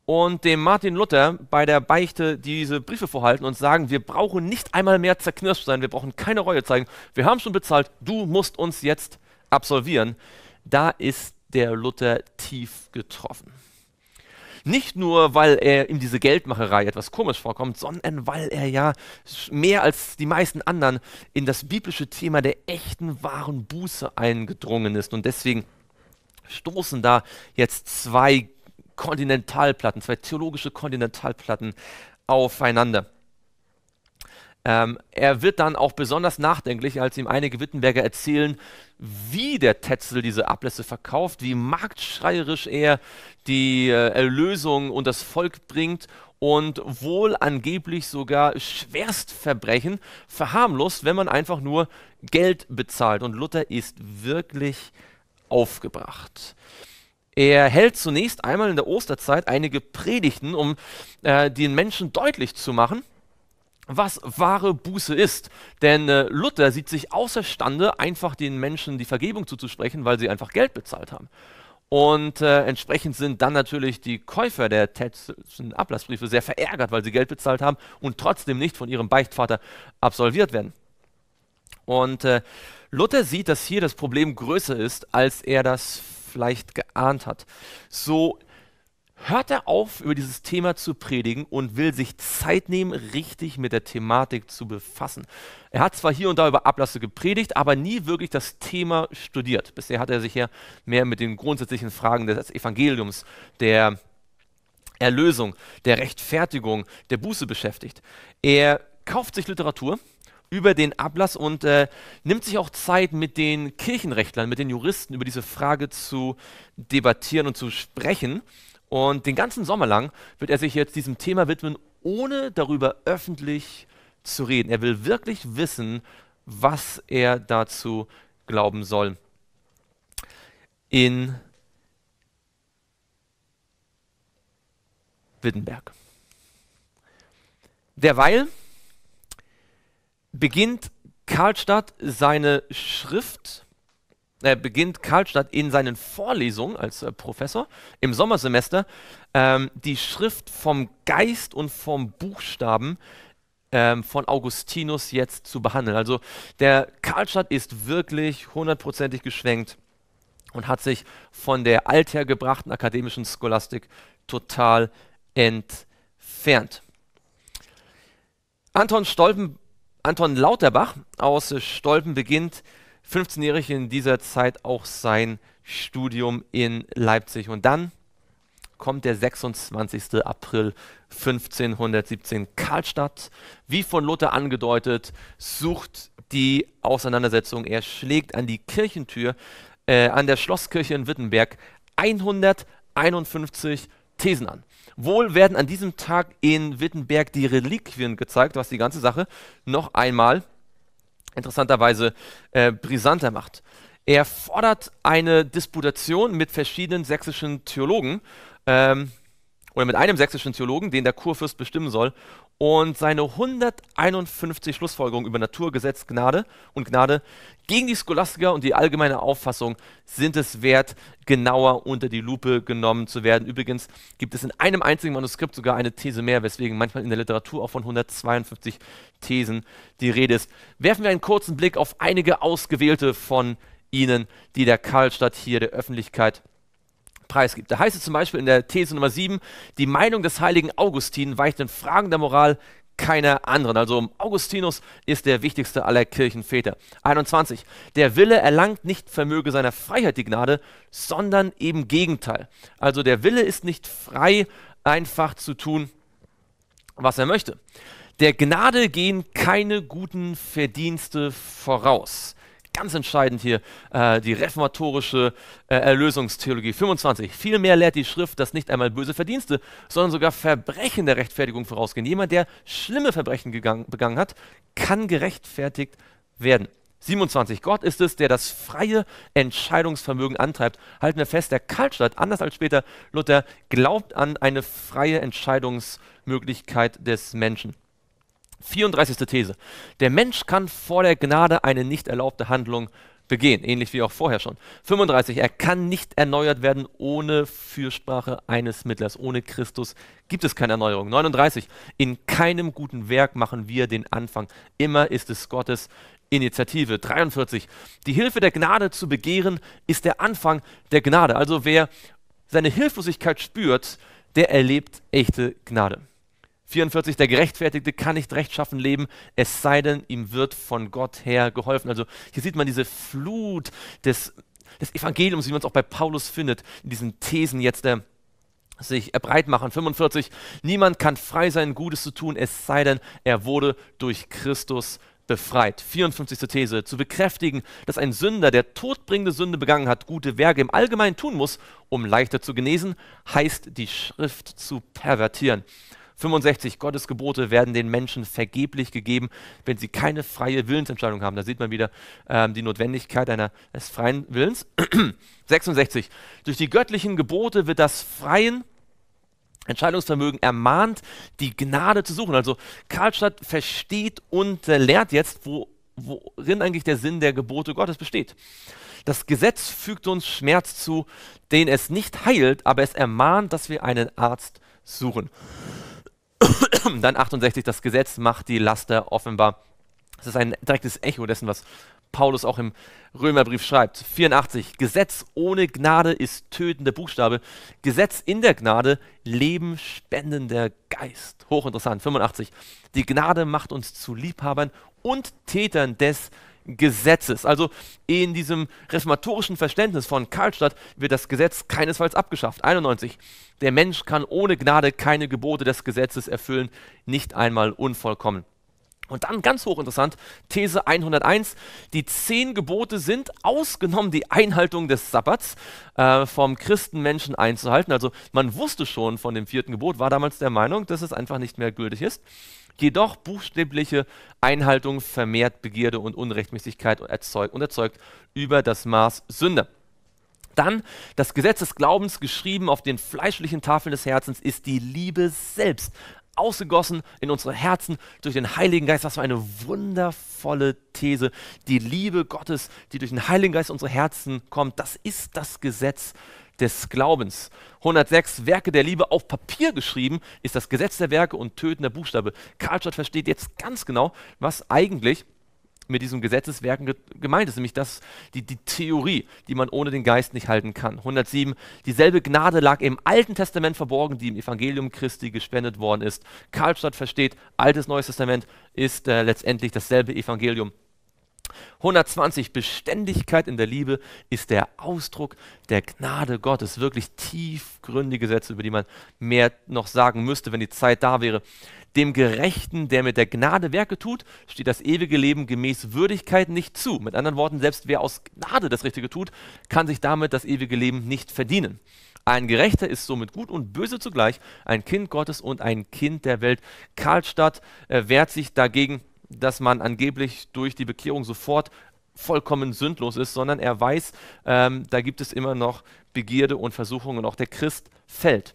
und dem Martin Luther bei der Beichte diese Briefe vorhalten und sagen, wir brauchen nicht einmal mehr zerknirscht sein, wir brauchen keine Reue zeigen, wir haben schon bezahlt, du musst uns jetzt absolvieren. Da ist der Luther tief getroffen. Nicht nur, weil er ihm diese Geldmacherei etwas komisch vorkommt, sondern weil er ja mehr als die meisten anderen in das biblische Thema der echten, wahren Buße eingedrungen ist. Und deswegen stoßen da jetzt zwei Kontinentalplatten, zwei theologische Kontinentalplatten aufeinander. Ähm, er wird dann auch besonders nachdenklich, als ihm einige Wittenberger erzählen, wie der Tetzel diese Ablässe verkauft, wie marktschreierisch er die äh, Erlösung und das Volk bringt und wohl angeblich sogar Schwerstverbrechen verharmlost, wenn man einfach nur Geld bezahlt. Und Luther ist wirklich aufgebracht. Er hält zunächst einmal in der Osterzeit einige Predigten, um äh, den Menschen deutlich zu machen, was wahre Buße ist. Denn äh, Luther sieht sich außerstande, einfach den Menschen die Vergebung zuzusprechen, weil sie einfach Geld bezahlt haben. Und äh, entsprechend sind dann natürlich die Käufer der Tetzelschen Ablassbriefe sehr verärgert, weil sie Geld bezahlt haben und trotzdem nicht von ihrem Beichtvater absolviert werden. Und äh, Luther sieht, dass hier das Problem größer ist, als er das vielleicht geahnt hat. So hört er auf, über dieses Thema zu predigen und will sich Zeit nehmen, richtig mit der Thematik zu befassen. Er hat zwar hier und da über Ablasse gepredigt, aber nie wirklich das Thema studiert. Bisher hat er sich ja mehr mit den grundsätzlichen Fragen des Evangeliums, der Erlösung, der Rechtfertigung, der Buße beschäftigt. Er kauft sich Literatur, über den Ablass und äh, nimmt sich auch Zeit, mit den Kirchenrechtlern, mit den Juristen über diese Frage zu debattieren und zu sprechen. Und den ganzen Sommer lang wird er sich jetzt diesem Thema widmen, ohne darüber öffentlich zu reden. Er will wirklich wissen, was er dazu glauben soll. In Wittenberg. Derweil beginnt Karlstadt seine Schrift, er äh, beginnt Karlstadt in seinen Vorlesungen als äh, Professor im Sommersemester ähm, die Schrift vom Geist und vom Buchstaben ähm, von Augustinus jetzt zu behandeln. Also der Karlstadt ist wirklich hundertprozentig geschwenkt und hat sich von der althergebrachten akademischen Scholastik total entfernt. Anton Stolpen Anton Lauterbach aus Stolpen beginnt 15-jährig in dieser Zeit auch sein Studium in Leipzig. Und dann kommt der 26. April 1517 Karlstadt. Wie von Luther angedeutet, sucht die Auseinandersetzung. Er schlägt an die Kirchentür, äh, an der Schlosskirche in Wittenberg 151 Thesen an. Wohl werden an diesem Tag in Wittenberg die Reliquien gezeigt, was die ganze Sache noch einmal interessanterweise äh, brisanter macht. Er fordert eine Disputation mit verschiedenen sächsischen Theologen ähm, oder mit einem sächsischen Theologen, den der Kurfürst bestimmen soll, und seine 151 Schlussfolgerungen über Naturgesetz, Gnade und Gnade gegen die Scholastiker und die allgemeine Auffassung sind es wert, genauer unter die Lupe genommen zu werden. Übrigens gibt es in einem einzigen Manuskript sogar eine These mehr, weswegen manchmal in der Literatur auch von 152 Thesen die Rede ist. Werfen wir einen kurzen Blick auf einige ausgewählte von ihnen, die der Karlstadt hier der Öffentlichkeit preisgibt. Da heißt es zum Beispiel in der These Nummer 7, die Meinung des heiligen Augustin weicht in Fragen der Moral keiner anderen. Also Augustinus ist der wichtigste aller Kirchenväter. 21. Der Wille erlangt nicht Vermöge seiner Freiheit die Gnade, sondern eben Gegenteil. Also der Wille ist nicht frei, einfach zu tun, was er möchte. Der Gnade gehen keine guten Verdienste voraus ganz entscheidend hier, äh, die reformatorische äh, Erlösungstheologie. 25. Vielmehr lehrt die Schrift, dass nicht einmal böse Verdienste, sondern sogar Verbrechen der Rechtfertigung vorausgehen. Jemand, der schlimme Verbrechen gegangen, begangen hat, kann gerechtfertigt werden. 27. Gott ist es, der das freie Entscheidungsvermögen antreibt. Halten wir fest, der Kaltstadt, anders als später Luther, glaubt an eine freie Entscheidungsmöglichkeit des Menschen. 34. These. Der Mensch kann vor der Gnade eine nicht erlaubte Handlung begehen, ähnlich wie auch vorher schon. 35. Er kann nicht erneuert werden ohne Fürsprache eines Mittlers. Ohne Christus gibt es keine Erneuerung. 39. In keinem guten Werk machen wir den Anfang. Immer ist es Gottes Initiative. 43. Die Hilfe der Gnade zu begehren ist der Anfang der Gnade. Also wer seine Hilflosigkeit spürt, der erlebt echte Gnade. 44, der Gerechtfertigte kann nicht rechtschaffen leben, es sei denn, ihm wird von Gott her geholfen. Also hier sieht man diese Flut des, des Evangeliums, wie man es auch bei Paulus findet, in diesen Thesen jetzt der äh, sich äh, breit machen. 45, niemand kann frei sein, Gutes zu tun, es sei denn, er wurde durch Christus befreit. 54. These, zu bekräftigen, dass ein Sünder, der todbringende Sünde begangen hat, gute Werke im Allgemeinen tun muss, um leichter zu genesen, heißt die Schrift zu pervertieren. 65 Gottes Gebote werden den Menschen vergeblich gegeben, wenn sie keine freie Willensentscheidung haben. Da sieht man wieder ähm, die Notwendigkeit einer, des freien Willens. 66. [clears throat] Durch die göttlichen Gebote wird das freien Entscheidungsvermögen ermahnt, die Gnade zu suchen. Also Karlstadt versteht und äh, lehrt jetzt, wo, worin eigentlich der Sinn der Gebote Gottes besteht. Das Gesetz fügt uns Schmerz zu, den es nicht heilt, aber es ermahnt, dass wir einen Arzt suchen. [coughs] Dann 68, das Gesetz macht die Laster offenbar. Das ist ein direktes Echo dessen, was Paulus auch im Römerbrief schreibt. 84, Gesetz ohne Gnade ist tötender Buchstabe, Gesetz in der Gnade Leben spendender Geist. Hochinteressant. 85, die Gnade macht uns zu Liebhabern und Tätern des Gesetzes Gesetzes. Also in diesem reformatorischen Verständnis von Karlstadt wird das Gesetz keinesfalls abgeschafft. 91. Der Mensch kann ohne Gnade keine Gebote des Gesetzes erfüllen, nicht einmal unvollkommen. Und dann ganz hochinteressant, These 101, die zehn Gebote sind, ausgenommen die Einhaltung des Sabbats, äh, vom Christenmenschen einzuhalten. Also man wusste schon von dem vierten Gebot, war damals der Meinung, dass es einfach nicht mehr gültig ist jedoch buchstäbliche Einhaltung vermehrt Begierde und Unrechtmäßigkeit und erzeugt, und erzeugt über das Maß Sünde. Dann das Gesetz des Glaubens, geschrieben auf den fleischlichen Tafeln des Herzens, ist die Liebe selbst, ausgegossen in unsere Herzen durch den Heiligen Geist. Was für eine wundervolle These. Die Liebe Gottes, die durch den Heiligen Geist in unsere Herzen kommt, das ist das Gesetz des Glaubens. 106 Werke der Liebe auf Papier geschrieben, ist das Gesetz der Werke und tötender Buchstabe. Karlstadt versteht jetzt ganz genau, was eigentlich mit diesem Gesetzeswerken gemeint ist, nämlich das, die, die Theorie, die man ohne den Geist nicht halten kann. 107, dieselbe Gnade lag im Alten Testament verborgen, die im Evangelium Christi gespendet worden ist. Karlstadt versteht, Altes Neues Testament ist äh, letztendlich dasselbe Evangelium 120 Beständigkeit in der Liebe ist der Ausdruck der Gnade Gottes. Wirklich tiefgründige Sätze, über die man mehr noch sagen müsste, wenn die Zeit da wäre. Dem Gerechten, der mit der Gnade Werke tut, steht das ewige Leben gemäß Würdigkeit nicht zu. Mit anderen Worten, selbst wer aus Gnade das Richtige tut, kann sich damit das ewige Leben nicht verdienen. Ein Gerechter ist somit gut und böse zugleich, ein Kind Gottes und ein Kind der Welt. Karlstadt äh, wehrt sich dagegen dass man angeblich durch die Bekehrung sofort vollkommen sündlos ist, sondern er weiß, ähm, da gibt es immer noch Begierde und Versuchungen. Auch der Christ fällt.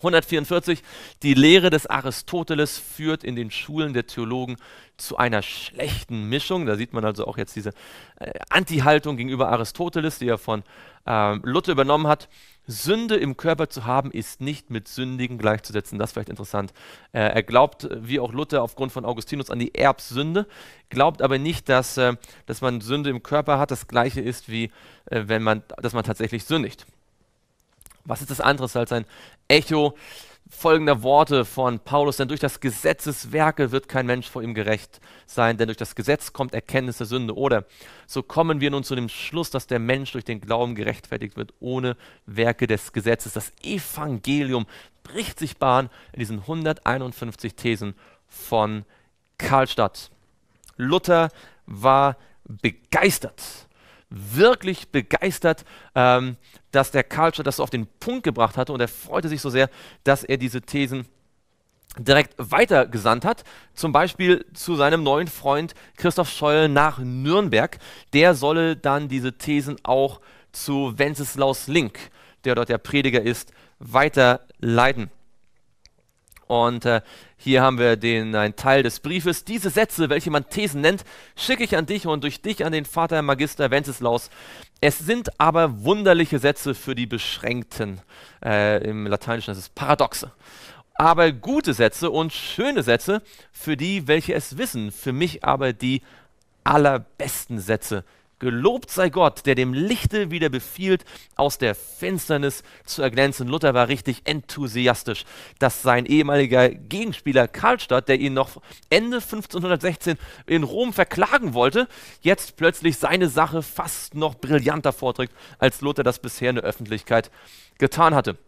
144, die Lehre des Aristoteles führt in den Schulen der Theologen zu einer schlechten Mischung. Da sieht man also auch jetzt diese äh, Anti-Haltung gegenüber Aristoteles, die er von äh, Luther übernommen hat. Sünde im Körper zu haben, ist nicht mit Sündigen gleichzusetzen. Das ist vielleicht interessant. Äh, er glaubt, wie auch Luther, aufgrund von Augustinus an die Erbsünde, glaubt aber nicht, dass, äh, dass man Sünde im Körper hat, das gleiche ist wie äh, wenn man, dass man tatsächlich sündigt. Was ist das anderes als ein Echo folgender Worte von Paulus, denn durch das Gesetzeswerke wird kein Mensch vor ihm gerecht sein, denn durch das Gesetz kommt Erkenntnis der Sünde. Oder so kommen wir nun zu dem Schluss, dass der Mensch durch den Glauben gerechtfertigt wird, ohne Werke des Gesetzes. Das Evangelium bricht sich Bahn in diesen 151 Thesen von Karlstadt. Luther war begeistert wirklich begeistert, ähm, dass der Karlstadt das so auf den Punkt gebracht hatte und er freute sich so sehr, dass er diese Thesen direkt weitergesandt hat, zum Beispiel zu seinem neuen Freund Christoph Scholl nach Nürnberg. Der solle dann diese Thesen auch zu Wenceslaus Link, der dort der Prediger ist, weiterleiten. Und äh, hier haben wir den, einen Teil des Briefes. Diese Sätze, welche man Thesen nennt, schicke ich an dich und durch dich an den Vater Magister Wenceslaus. Es sind aber wunderliche Sätze für die Beschränkten. Äh, Im Lateinischen das ist es Paradoxe. Aber gute Sätze und schöne Sätze für die, welche es wissen. Für mich aber die allerbesten Sätze Gelobt sei Gott, der dem Lichte wieder befiehlt, aus der Finsternis zu erglänzen. Luther war richtig enthusiastisch, dass sein ehemaliger Gegenspieler Karlstadt, der ihn noch Ende 1516 in Rom verklagen wollte, jetzt plötzlich seine Sache fast noch brillanter vorträgt, als Luther das bisher in der Öffentlichkeit getan hatte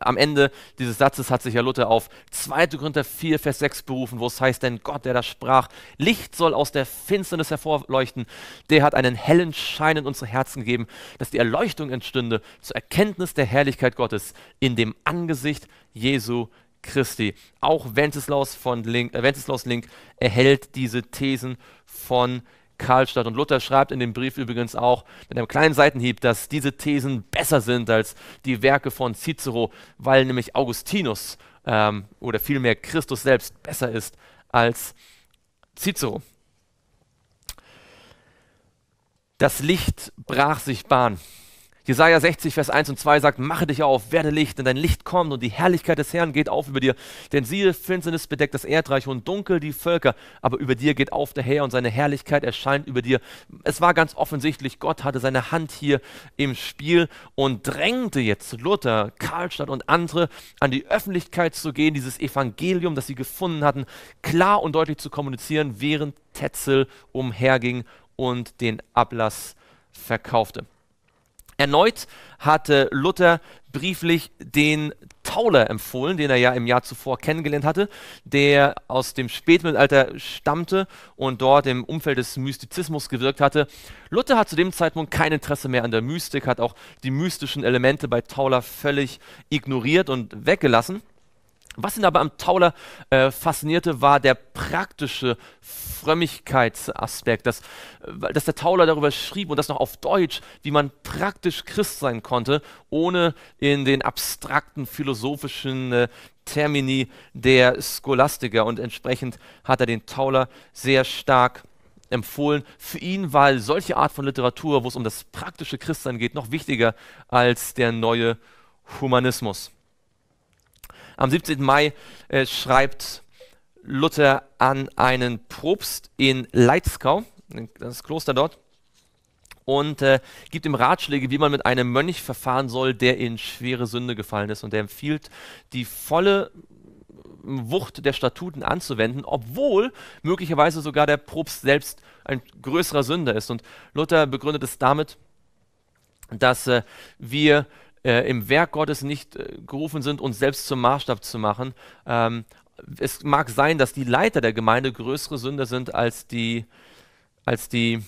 am Ende dieses Satzes hat sich ja Luther auf 2. Korinther 4, Vers 6 berufen, wo es heißt, denn Gott, der das sprach, Licht soll aus der Finsternis hervorleuchten, der hat einen hellen Schein in unsere Herzen gegeben, dass die Erleuchtung entstünde zur Erkenntnis der Herrlichkeit Gottes in dem Angesicht Jesu Christi. Auch Wenceslaus, von Link, äh, Wenceslaus Link erhält diese Thesen von Karlstadt. Und Luther schreibt in dem Brief übrigens auch mit einem kleinen Seitenhieb, dass diese Thesen besser sind als die Werke von Cicero, weil nämlich Augustinus ähm, oder vielmehr Christus selbst besser ist als Cicero. Das Licht brach sich Bahn. Jesaja 60, Vers 1 und 2 sagt: Mache dich auf, werde Licht, denn dein Licht kommt und die Herrlichkeit des Herrn geht auf über dir. Denn siehe, Finsternis bedeckt das Erdreich und dunkel die Völker, aber über dir geht auf der Herr und seine Herrlichkeit erscheint über dir. Es war ganz offensichtlich, Gott hatte seine Hand hier im Spiel und drängte jetzt Luther, Karlstadt und andere an die Öffentlichkeit zu gehen, dieses Evangelium, das sie gefunden hatten, klar und deutlich zu kommunizieren, während Tetzel umherging und den Ablass verkaufte. Erneut hatte Luther brieflich den Tauler empfohlen, den er ja im Jahr zuvor kennengelernt hatte, der aus dem Spätmittelalter stammte und dort im Umfeld des Mystizismus gewirkt hatte. Luther hat zu dem Zeitpunkt kein Interesse mehr an der Mystik, hat auch die mystischen Elemente bei Tauler völlig ignoriert und weggelassen. Was ihn aber am Tauler äh, faszinierte, war der praktische Frömmigkeitsaspekt, dass, äh, dass der Tauler darüber schrieb und das noch auf Deutsch, wie man praktisch Christ sein konnte, ohne in den abstrakten philosophischen äh, Termini der Scholastiker. Und entsprechend hat er den Tauler sehr stark empfohlen. Für ihn war solche Art von Literatur, wo es um das praktische Christsein geht, noch wichtiger als der neue Humanismus. Am 17. Mai äh, schreibt Luther an einen Propst in Leitzkau, das Kloster dort, und äh, gibt ihm Ratschläge, wie man mit einem Mönch verfahren soll, der in schwere Sünde gefallen ist. Und er empfiehlt, die volle Wucht der Statuten anzuwenden, obwohl möglicherweise sogar der Propst selbst ein größerer Sünder ist. Und Luther begründet es damit, dass äh, wir äh, im Werk Gottes nicht äh, gerufen sind, uns selbst zum Maßstab zu machen. Ähm, es mag sein, dass die Leiter der Gemeinde größere Sünder sind als die, als die,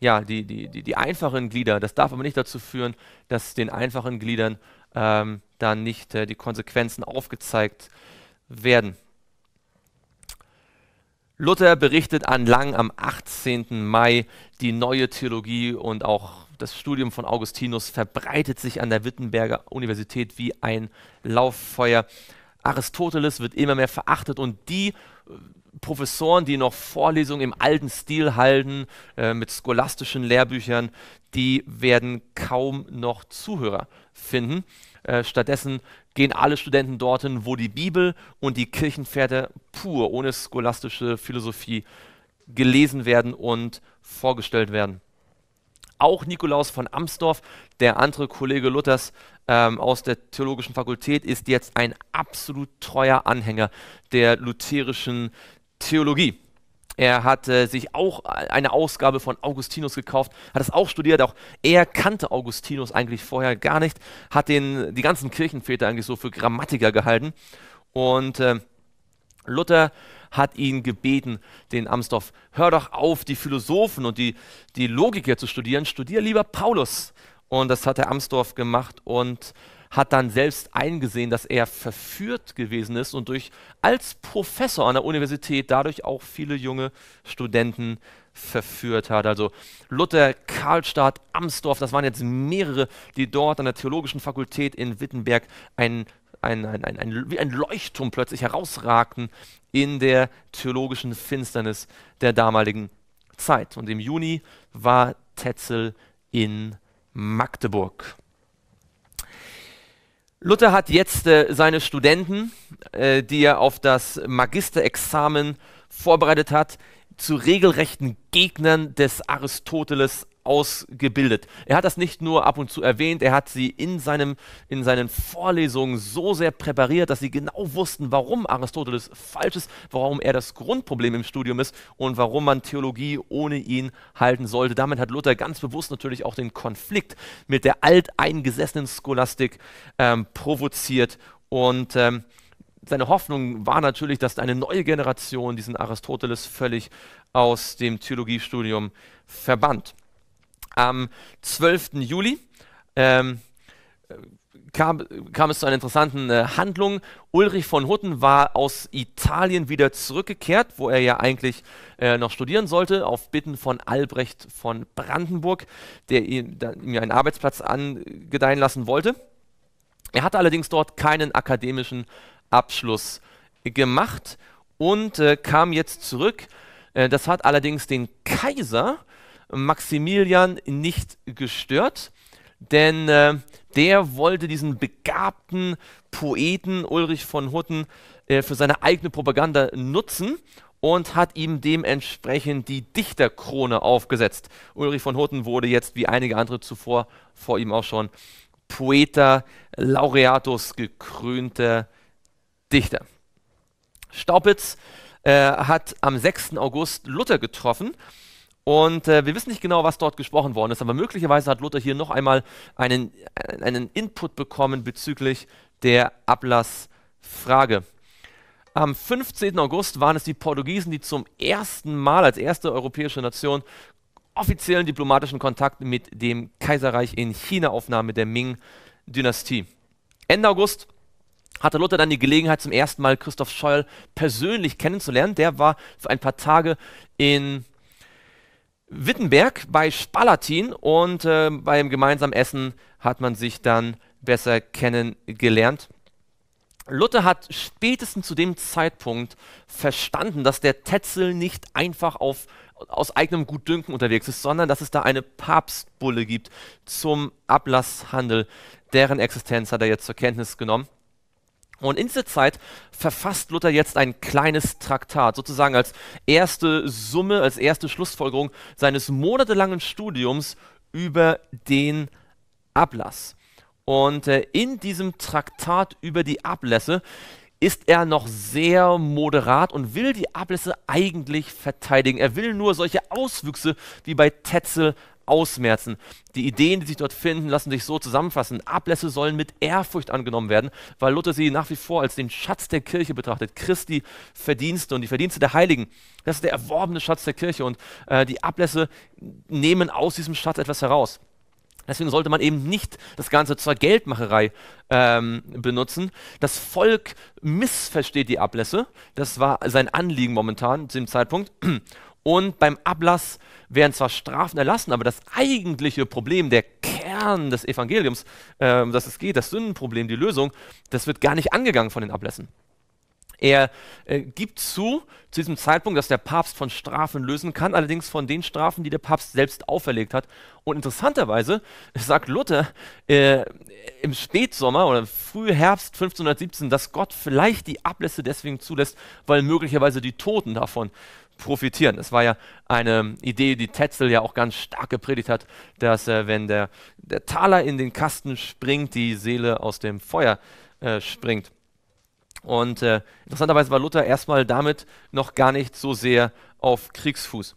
ja, die, die, die, die einfachen Glieder. Das darf aber nicht dazu führen, dass den einfachen Gliedern ähm, dann nicht äh, die Konsequenzen aufgezeigt werden. Luther berichtet an Lang am 18. Mai die neue Theologie und auch das Studium von Augustinus verbreitet sich an der Wittenberger Universität wie ein Lauffeuer. Aristoteles wird immer mehr verachtet und die äh, Professoren, die noch Vorlesungen im alten Stil halten, äh, mit scholastischen Lehrbüchern, die werden kaum noch Zuhörer finden. Äh, stattdessen gehen alle Studenten dorthin, wo die Bibel und die Kirchenväter pur, ohne scholastische Philosophie, gelesen werden und vorgestellt werden auch Nikolaus von Amsdorf. Der andere Kollege Luthers ähm, aus der Theologischen Fakultät ist jetzt ein absolut treuer Anhänger der lutherischen Theologie. Er hat äh, sich auch eine Ausgabe von Augustinus gekauft, hat es auch studiert. Auch er kannte Augustinus eigentlich vorher gar nicht, hat den, die ganzen Kirchenväter eigentlich so für Grammatiker gehalten. Und äh, Luther hat ihn gebeten, den Amsdorf, hör doch auf, die Philosophen und die, die Logiker zu studieren, studier lieber Paulus. Und das hat der Amsdorf gemacht und hat dann selbst eingesehen, dass er verführt gewesen ist und durch als Professor an der Universität dadurch auch viele junge Studenten verführt hat. Also Luther, Karlstadt, Amsdorf, das waren jetzt mehrere, die dort an der Theologischen Fakultät in Wittenberg ein, ein, ein, ein, wie ein Leuchtturm plötzlich herausragten in der theologischen Finsternis der damaligen Zeit. Und im Juni war Tetzel in Magdeburg. Luther hat jetzt äh, seine Studenten, äh, die er auf das Magisterexamen vorbereitet hat, zu regelrechten Gegnern des Aristoteles ausgebildet. Er hat das nicht nur ab und zu erwähnt, er hat sie in, seinem, in seinen Vorlesungen so sehr präpariert, dass sie genau wussten, warum Aristoteles falsch ist, warum er das Grundproblem im Studium ist und warum man Theologie ohne ihn halten sollte. Damit hat Luther ganz bewusst natürlich auch den Konflikt mit der alteingesessenen Scholastik ähm, provoziert und ähm, seine Hoffnung war natürlich, dass eine neue Generation diesen Aristoteles völlig aus dem Theologiestudium verbannt. Am 12. Juli ähm, kam, kam, es zu einer interessanten äh, Handlung. Ulrich von Hutten war aus Italien wieder zurückgekehrt, wo er ja eigentlich äh, noch studieren sollte, auf Bitten von Albrecht von Brandenburg, der ihm, der ihm einen Arbeitsplatz angedeihen lassen wollte. Er hatte allerdings dort keinen akademischen Abschluss gemacht und äh, kam jetzt zurück. Äh, das hat allerdings den Kaiser Maximilian nicht gestört, denn äh, der wollte diesen begabten Poeten Ulrich von Hutten äh, für seine eigene Propaganda nutzen und hat ihm dementsprechend die Dichterkrone aufgesetzt. Ulrich von Hutten wurde jetzt, wie einige andere zuvor, vor ihm auch schon, Poeta Laureatus gekrönter Dichter. Staupitz äh, hat am 6. August Luther getroffen und äh, wir wissen nicht genau, was dort gesprochen worden ist, aber möglicherweise hat Luther hier noch einmal einen, äh, einen Input bekommen bezüglich der Ablassfrage. Am 15. August waren es die Portugiesen, die zum ersten Mal als erste europäische Nation offiziellen diplomatischen Kontakt mit dem Kaiserreich in China aufnahmen, mit der Ming-Dynastie. Ende August hatte Luther dann die Gelegenheit, zum ersten Mal Christoph Scheuer persönlich kennenzulernen. Der war für ein paar Tage in Wittenberg bei Spalatin und äh, beim gemeinsamen Essen hat man sich dann besser kennengelernt. Luther hat spätestens zu dem Zeitpunkt verstanden, dass der Tetzel nicht einfach auf, aus eigenem Gutdünken unterwegs ist, sondern dass es da eine Papstbulle gibt zum Ablasshandel. Deren Existenz hat er jetzt zur Kenntnis genommen. Und in dieser Zeit verfasst Luther jetzt ein kleines Traktat, sozusagen als erste Summe, als erste Schlussfolgerung seines monatelangen Studiums über den Ablass. Und äh, in diesem Traktat über die Ablässe ist er noch sehr moderat und will die Ablässe eigentlich verteidigen. Er will nur solche Auswüchse wie bei Tetzel ausmerzen. Die Ideen, die sich dort finden, lassen sich so zusammenfassen. Ablässe sollen mit Ehrfurcht angenommen werden, weil Luther sie nach wie vor als den Schatz der Kirche betrachtet. Christi Verdienste und die Verdienste der Heiligen. Das ist der erworbene Schatz der Kirche und äh, die Ablässe nehmen aus diesem Schatz etwas heraus. Deswegen sollte man eben nicht das Ganze zur Geldmacherei ähm, benutzen. Das Volk missversteht die Ablässe. Das war sein Anliegen momentan zu dem Zeitpunkt und beim Ablass werden zwar Strafen erlassen, aber das eigentliche Problem, der Kern des Evangeliums, äh, dass es geht, das Sündenproblem, die Lösung, das wird gar nicht angegangen von den Ablässen. Er äh, gibt zu, zu diesem Zeitpunkt, dass der Papst von Strafen lösen kann, allerdings von den Strafen, die der Papst selbst auferlegt hat. Und interessanterweise sagt Luther äh, im Spätsommer oder Frühherbst 1517, dass Gott vielleicht die Ablässe deswegen zulässt, weil möglicherweise die Toten davon profitieren. Das war ja eine Idee, die Tetzel ja auch ganz stark gepredigt hat, dass äh, wenn der, der Taler in den Kasten springt, die Seele aus dem Feuer äh, springt. Und äh, interessanterweise war Luther erstmal damit noch gar nicht so sehr auf Kriegsfuß.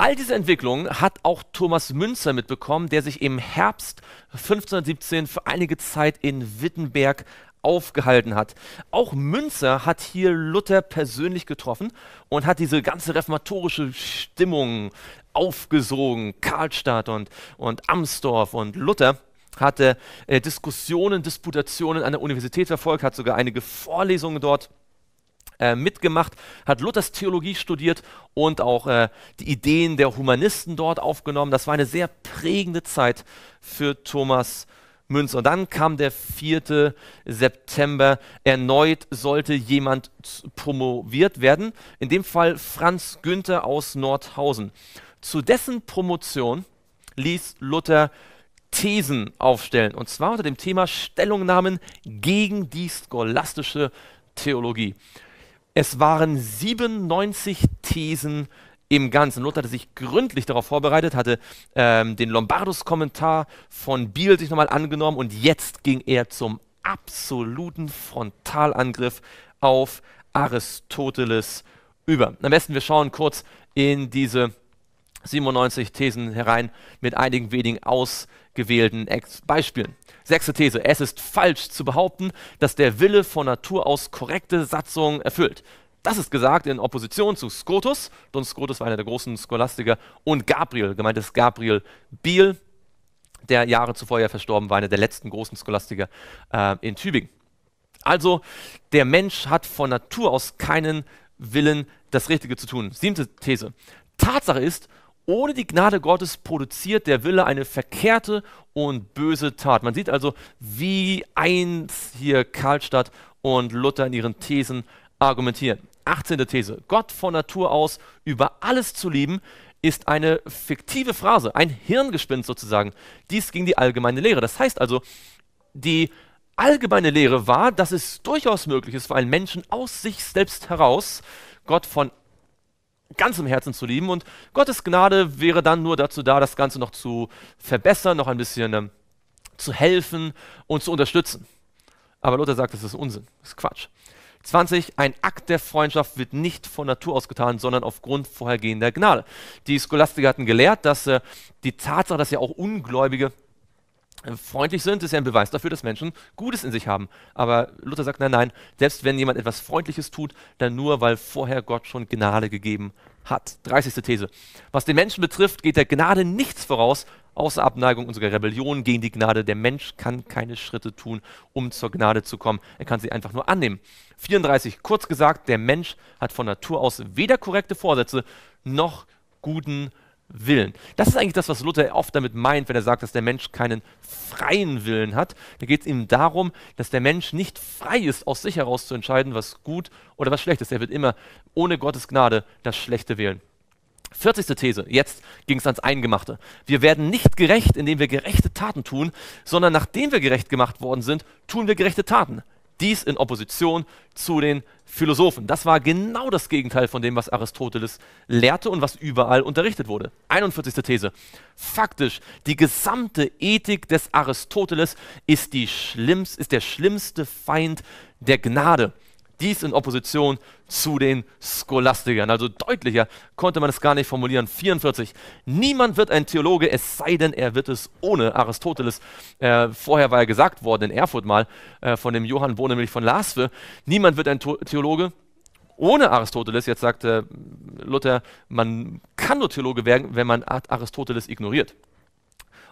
All diese Entwicklungen hat auch Thomas Münzer mitbekommen, der sich im Herbst 1517 für einige Zeit in Wittenberg aufgehalten hat. Auch Münzer hat hier Luther persönlich getroffen und hat diese ganze reformatorische Stimmung aufgesogen. Karlstadt und, und Amsdorf und Luther hatte äh, Diskussionen, Disputationen an der Universität verfolgt, hat sogar einige Vorlesungen dort äh, mitgemacht, hat Luthers Theologie studiert und auch äh, die Ideen der Humanisten dort aufgenommen. Das war eine sehr prägende Zeit für Thomas Münster. Und dann kam der 4. September. Erneut sollte jemand promoviert werden. In dem Fall Franz Günther aus Nordhausen. Zu dessen Promotion ließ Luther Thesen aufstellen. Und zwar unter dem Thema Stellungnahmen gegen die scholastische Theologie. Es waren 97 Thesen im Ganzen. Luther hatte sich gründlich darauf vorbereitet, hatte ähm, den Lombardus-Kommentar von Biel sich nochmal angenommen und jetzt ging er zum absoluten Frontalangriff auf Aristoteles über. Am besten wir schauen kurz in diese 97 Thesen herein mit einigen wenigen ausgewählten Ex Beispielen. Sechste These. Es ist falsch zu behaupten, dass der Wille von Natur aus korrekte Satzungen erfüllt. Das ist gesagt in Opposition zu Skotus. Don Skotus war einer der großen Scholastiker und Gabriel, gemeint ist Gabriel Biel, der Jahre zuvor ja verstorben war, einer der letzten großen Scholastiker äh, in Tübingen. Also, der Mensch hat von Natur aus keinen Willen, das Richtige zu tun. Siebte These. Tatsache ist, ohne die Gnade Gottes produziert der Wille eine verkehrte und böse Tat. Man sieht also, wie eins hier Karlstadt und Luther in ihren Thesen argumentieren. 18. These. Gott von Natur aus über alles zu lieben, ist eine fiktive Phrase, ein Hirngespinst sozusagen. Dies ging die allgemeine Lehre. Das heißt also, die allgemeine Lehre war, dass es durchaus möglich ist, für einen Menschen aus sich selbst heraus Gott von ganzem Herzen zu lieben. Und Gottes Gnade wäre dann nur dazu da, das Ganze noch zu verbessern, noch ein bisschen ähm, zu helfen und zu unterstützen. Aber Luther sagt, das ist Unsinn, das ist Quatsch. 20. Ein Akt der Freundschaft wird nicht von Natur aus getan, sondern aufgrund vorhergehender Gnade. Die Scholastiker hatten gelehrt, dass äh, die Tatsache, dass ja auch Ungläubige äh, freundlich sind, ist ja ein Beweis dafür, dass Menschen Gutes in sich haben. Aber Luther sagt, nein, nein, selbst wenn jemand etwas Freundliches tut, dann nur, weil vorher Gott schon Gnade gegeben hat. 30. These. Was den Menschen betrifft, geht der Gnade nichts voraus, außer Abneigung und sogar Rebellion gegen die Gnade. Der Mensch kann keine Schritte tun, um zur Gnade zu kommen. Er kann sie einfach nur annehmen. 34, kurz gesagt, der Mensch hat von Natur aus weder korrekte Vorsätze noch guten Willen. Das ist eigentlich das, was Luther oft damit meint, wenn er sagt, dass der Mensch keinen freien Willen hat. Da geht es ihm darum, dass der Mensch nicht frei ist, aus sich heraus zu entscheiden, was gut oder was schlecht ist. Er wird immer ohne Gottes Gnade das Schlechte wählen. 40. These, jetzt ging es ans Eingemachte. Wir werden nicht gerecht, indem wir gerechte Taten tun, sondern nachdem wir gerecht gemacht worden sind, tun wir gerechte Taten. Dies in Opposition zu den Philosophen. Das war genau das Gegenteil von dem, was Aristoteles lehrte und was überall unterrichtet wurde. 41. These. Faktisch, die gesamte Ethik des Aristoteles ist, die schlimmst, ist der schlimmste Feind der Gnade. Dies in Opposition zu den Scholastikern. Also deutlicher konnte man es gar nicht formulieren. 44. Niemand wird ein Theologe, es sei denn, er wird es ohne Aristoteles. Äh, vorher war ja gesagt worden in Erfurt mal äh, von dem Johann Bohnemilch von Laswe. Niemand wird ein Theologe, ohne Aristoteles. Jetzt sagte äh, Luther, man kann nur Theologe werden, wenn man Aristoteles ignoriert.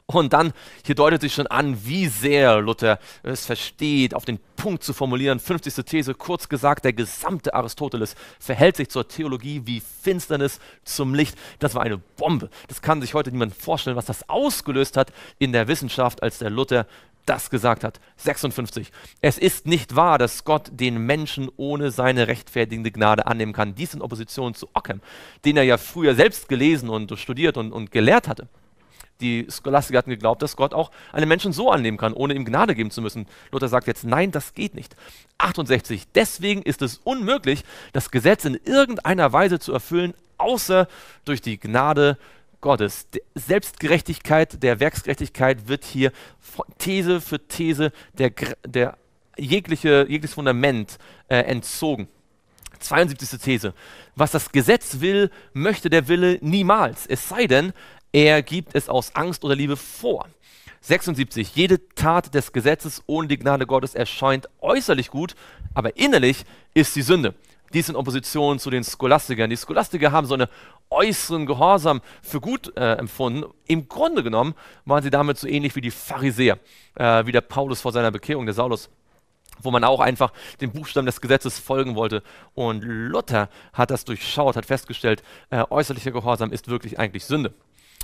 Und dann, hier deutet sich schon an, wie sehr Luther es versteht, auf den Punkt zu formulieren. 50. These, kurz gesagt, der gesamte Aristoteles verhält sich zur Theologie wie Finsternis zum Licht. Das war eine Bombe. Das kann sich heute niemand vorstellen, was das ausgelöst hat in der Wissenschaft, als der Luther das gesagt hat. 56. Es ist nicht wahr, dass Gott den Menschen ohne seine rechtfertigende Gnade annehmen kann. Dies in Opposition zu Ockham, den er ja früher selbst gelesen und studiert und, und gelehrt hatte. Die Scholastiker hatten geglaubt, dass Gott auch einen Menschen so annehmen kann, ohne ihm Gnade geben zu müssen. Luther sagt jetzt, nein, das geht nicht. 68. Deswegen ist es unmöglich, das Gesetz in irgendeiner Weise zu erfüllen, außer durch die Gnade Gottes. Die Selbstgerechtigkeit der Werksgerechtigkeit wird hier These für These der, der jegliche, jegliches Fundament äh, entzogen. 72. These. Was das Gesetz will, möchte der Wille niemals. Es sei denn, er gibt es aus Angst oder Liebe vor. 76. Jede Tat des Gesetzes ohne die Gnade Gottes erscheint äußerlich gut, aber innerlich ist sie Sünde. Dies in Opposition zu den Scholastikern. Die Scholastiker haben so einen äußeren Gehorsam für gut äh, empfunden. Im Grunde genommen waren sie damit so ähnlich wie die Pharisäer, äh, wie der Paulus vor seiner Bekehrung, der Saulus wo man auch einfach dem Buchstaben des Gesetzes folgen wollte. Und Luther hat das durchschaut, hat festgestellt, äh, äußerlicher Gehorsam ist wirklich eigentlich Sünde.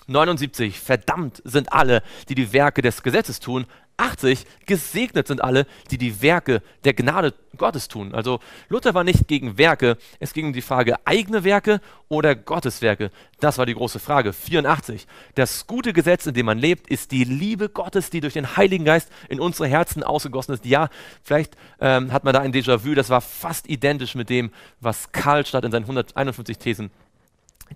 79, verdammt sind alle, die die Werke des Gesetzes tun. 80, gesegnet sind alle, die die Werke der Gnade Gottes tun. Also Luther war nicht gegen Werke, es ging um die Frage eigene Werke oder Gottes Werke. Das war die große Frage. 84, das gute Gesetz, in dem man lebt, ist die Liebe Gottes, die durch den Heiligen Geist in unsere Herzen ausgegossen ist. Ja, vielleicht ähm, hat man da ein Déjà-vu, das war fast identisch mit dem, was Karlstadt in seinen 151 Thesen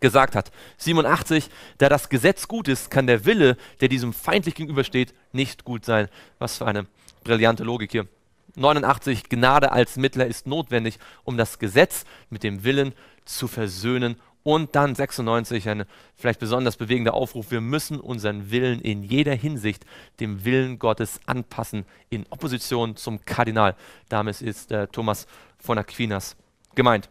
gesagt hat. 87, da das Gesetz gut ist, kann der Wille, der diesem feindlich gegenübersteht, nicht gut sein. Was für eine brillante Logik hier. 89, Gnade als Mittler ist notwendig, um das Gesetz mit dem Willen zu versöhnen. Und dann 96, ein vielleicht besonders bewegender Aufruf, wir müssen unseren Willen in jeder Hinsicht dem Willen Gottes anpassen, in Opposition zum Kardinal. Damit ist äh, Thomas von Aquinas gemeint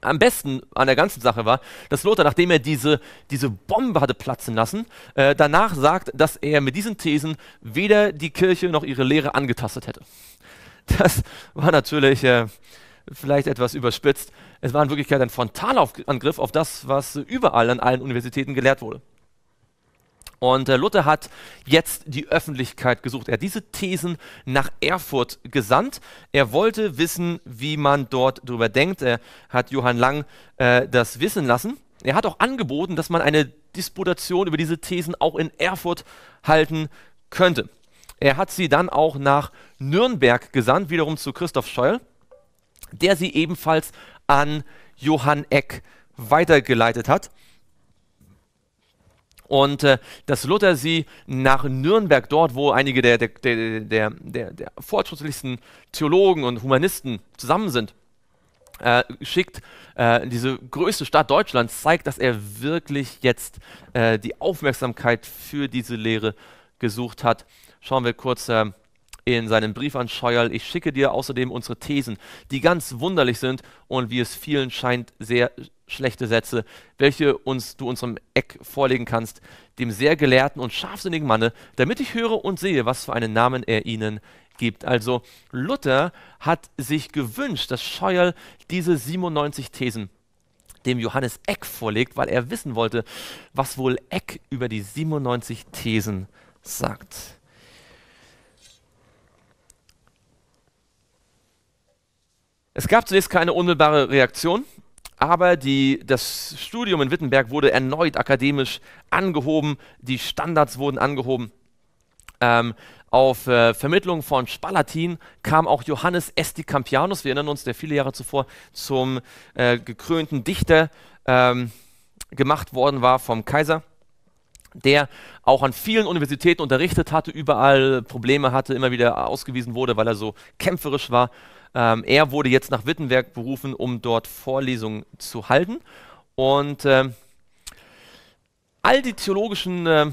am besten an der ganzen Sache war, dass Lothar, nachdem er diese, diese Bombe hatte platzen lassen, äh, danach sagt, dass er mit diesen Thesen weder die Kirche noch ihre Lehre angetastet hätte. [laughs] Das war natürlich äh, vielleicht etwas überspitzt. Es war in Wirklichkeit ein Frontalangriff auf das, was überall an allen Universitäten gelehrt wurde. Und äh, Luther hat jetzt die Öffentlichkeit gesucht. Er hat diese Thesen nach Erfurt gesandt. Er wollte wissen, wie man dort drüber denkt. Er hat Johann Lang äh, das wissen lassen. Er hat auch angeboten, dass man eine Disputation über diese Thesen auch in Erfurt halten könnte. Er hat sie dann auch nach Nürnberg gesandt, wiederum zu Christoph Scheul, der sie ebenfalls an Johann Eck weitergeleitet hat und äh, dass Luther sie nach Nürnberg, dort, wo einige der, der, der, der, der fortschrittlichsten Theologen und Humanisten zusammen sind, äh, schickt, äh, diese größte Stadt Deutschlands, zeigt, dass er wirklich jetzt äh, die Aufmerksamkeit für diese Lehre gesucht hat. Schauen wir kurz äh, in seinen Brief an Scheuerl. Ich schicke dir außerdem unsere Thesen, die ganz wunderlich sind und wie es vielen scheint, sehr schlechte Sätze, welche uns du unserem Eck vorlegen kannst, dem sehr gelehrten und scharfsinnigen Manne, damit ich höre und sehe, was für einen Namen er ihnen gibt. Also Luther hat sich gewünscht, dass Scheuerl diese 97 Thesen dem Johannes Eck vorlegt, weil er wissen wollte, was wohl Eck über die 97 Thesen sagt. Es gab zunächst keine unmittelbare Reaktion aber die, das Studium in Wittenberg wurde erneut akademisch angehoben, die Standards wurden angehoben. Ähm, auf äh, Vermittlung von Spalatin kam auch Johannes Esti Campianus, wir erinnern uns, der viele Jahre zuvor zum äh, gekrönten Dichter ähm, gemacht worden war vom Kaiser, der auch an vielen Universitäten unterrichtet hatte, überall Probleme hatte, immer wieder ausgewiesen wurde, weil er so kämpferisch war. Ähm, er wurde jetzt nach Wittenberg berufen, um dort Vorlesungen zu halten. Und äh, all die theologischen äh,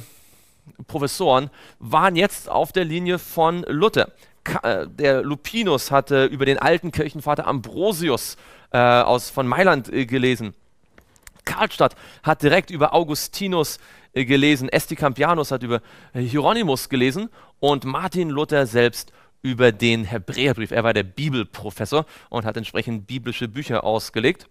Professoren waren jetzt auf der Linie von Luther. Ka äh, der Lupinus hatte über den alten Kirchenvater Ambrosius äh, aus, von Mailand äh, gelesen. Karlstadt hat direkt über Augustinus äh, gelesen, Esti hat über Hieronymus gelesen und Martin Luther selbst über den Hebräerbrief. Er war der Bibelprofessor und hat entsprechend biblische Bücher ausgelegt.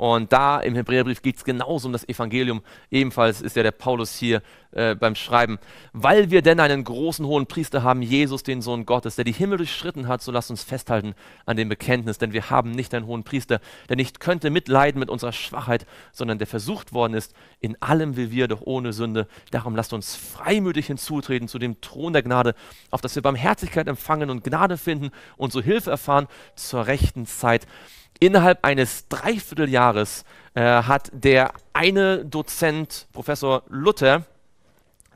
Und da im Hebräerbrief geht es genauso um das Evangelium. Ebenfalls ist ja der Paulus hier äh, beim Schreiben. Weil wir denn einen großen hohen Priester haben, Jesus, den Sohn Gottes, der die Himmel durchschritten hat, so lasst uns festhalten an dem Bekenntnis. Denn wir haben nicht einen hohen Priester, der nicht könnte mitleiden mit unserer Schwachheit, sondern der versucht worden ist, in allem wie wir, doch ohne Sünde. Darum lasst uns freimütig hinzutreten zu dem Thron der Gnade, auf das wir Barmherzigkeit empfangen und Gnade finden und so Hilfe erfahren zur rechten Zeit. Innerhalb eines Dreivierteljahres äh, hat der eine Dozent, Professor Luther,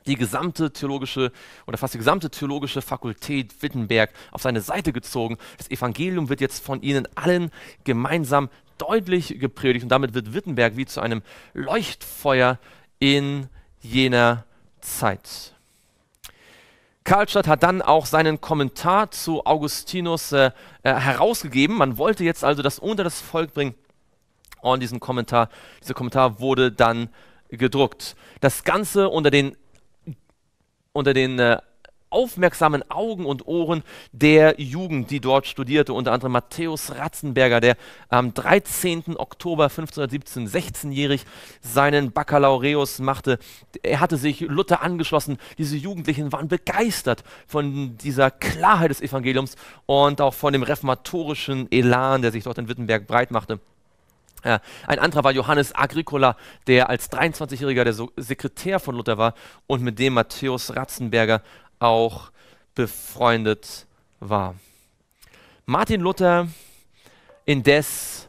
die gesamte theologische oder fast die gesamte theologische Fakultät Wittenberg auf seine Seite gezogen. Das Evangelium wird jetzt von ihnen allen gemeinsam deutlich gepredigt und damit wird Wittenberg wie zu einem Leuchtfeuer in jener Zeit. Karlstadt hat dann auch seinen Kommentar zu Augustinus äh, äh, herausgegeben. Man wollte jetzt also das unter das Volk bringen. Und diesen Kommentar, dieser Kommentar wurde dann gedruckt. Das Ganze unter den, unter den äh, aufmerksamen Augen und Ohren der Jugend, die dort studierte, unter anderem Matthäus Ratzenberger, der am 13. Oktober 1517 16-jährig seinen Baccalaureus machte. Er hatte sich Luther angeschlossen. Diese Jugendlichen waren begeistert von dieser Klarheit des Evangeliums und auch von dem reformatorischen Elan, der sich dort in Wittenberg breitmachte. Ja, äh, ein anderer war Johannes Agricola, der als 23-Jähriger der Sekretär von Luther war und mit dem Matthäus Ratzenberger auch befreundet war. Martin Luther indes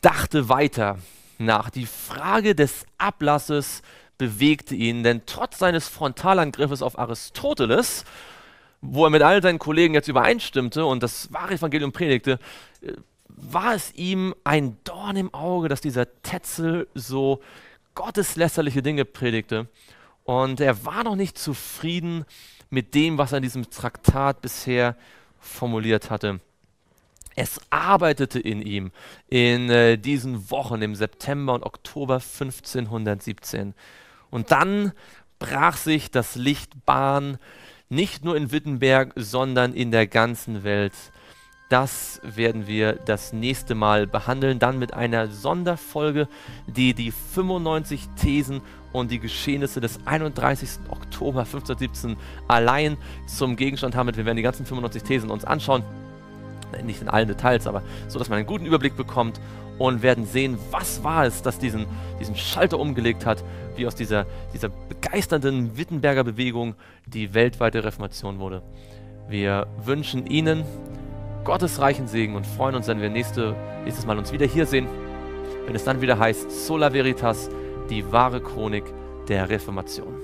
dachte weiter nach. Die Frage des Ablasses bewegte ihn, denn trotz seines Frontalangriffes auf Aristoteles, wo er mit all seinen Kollegen jetzt übereinstimmte und das wahre Evangelium predigte, äh, war es ihm ein Dorn im Auge, dass dieser Tetzel so gotteslästerliche Dinge predigte und er war noch nicht zufrieden mit dem, was er in diesem Traktat bisher formuliert hatte. Es arbeitete in ihm in äh, diesen Wochen im September und Oktober 1517. Und dann brach sich das Licht Bahn nicht nur in Wittenberg, sondern in der ganzen Welt. Das werden wir das nächste Mal behandeln, dann mit einer Sonderfolge, die die 95 Thesen und die Geschehnisse des 31. Oktober 1517 allein zum Gegenstand haben. Wir werden die ganzen 95 Thesen uns anschauen, nicht in allen Details, aber so, dass man einen guten Überblick bekommt und werden sehen, was war es, das diesen, diesen Schalter umgelegt hat, wie aus dieser, dieser begeisternden Wittenberger Bewegung die weltweite Reformation wurde. Wir wünschen Ihnen Gottes reichen Segen und freuen uns, wenn wir nächste, nächstes Mal uns wieder hier sehen, wenn es dann wieder heißt Sola Veritas, die wahre Chronik der Reformation.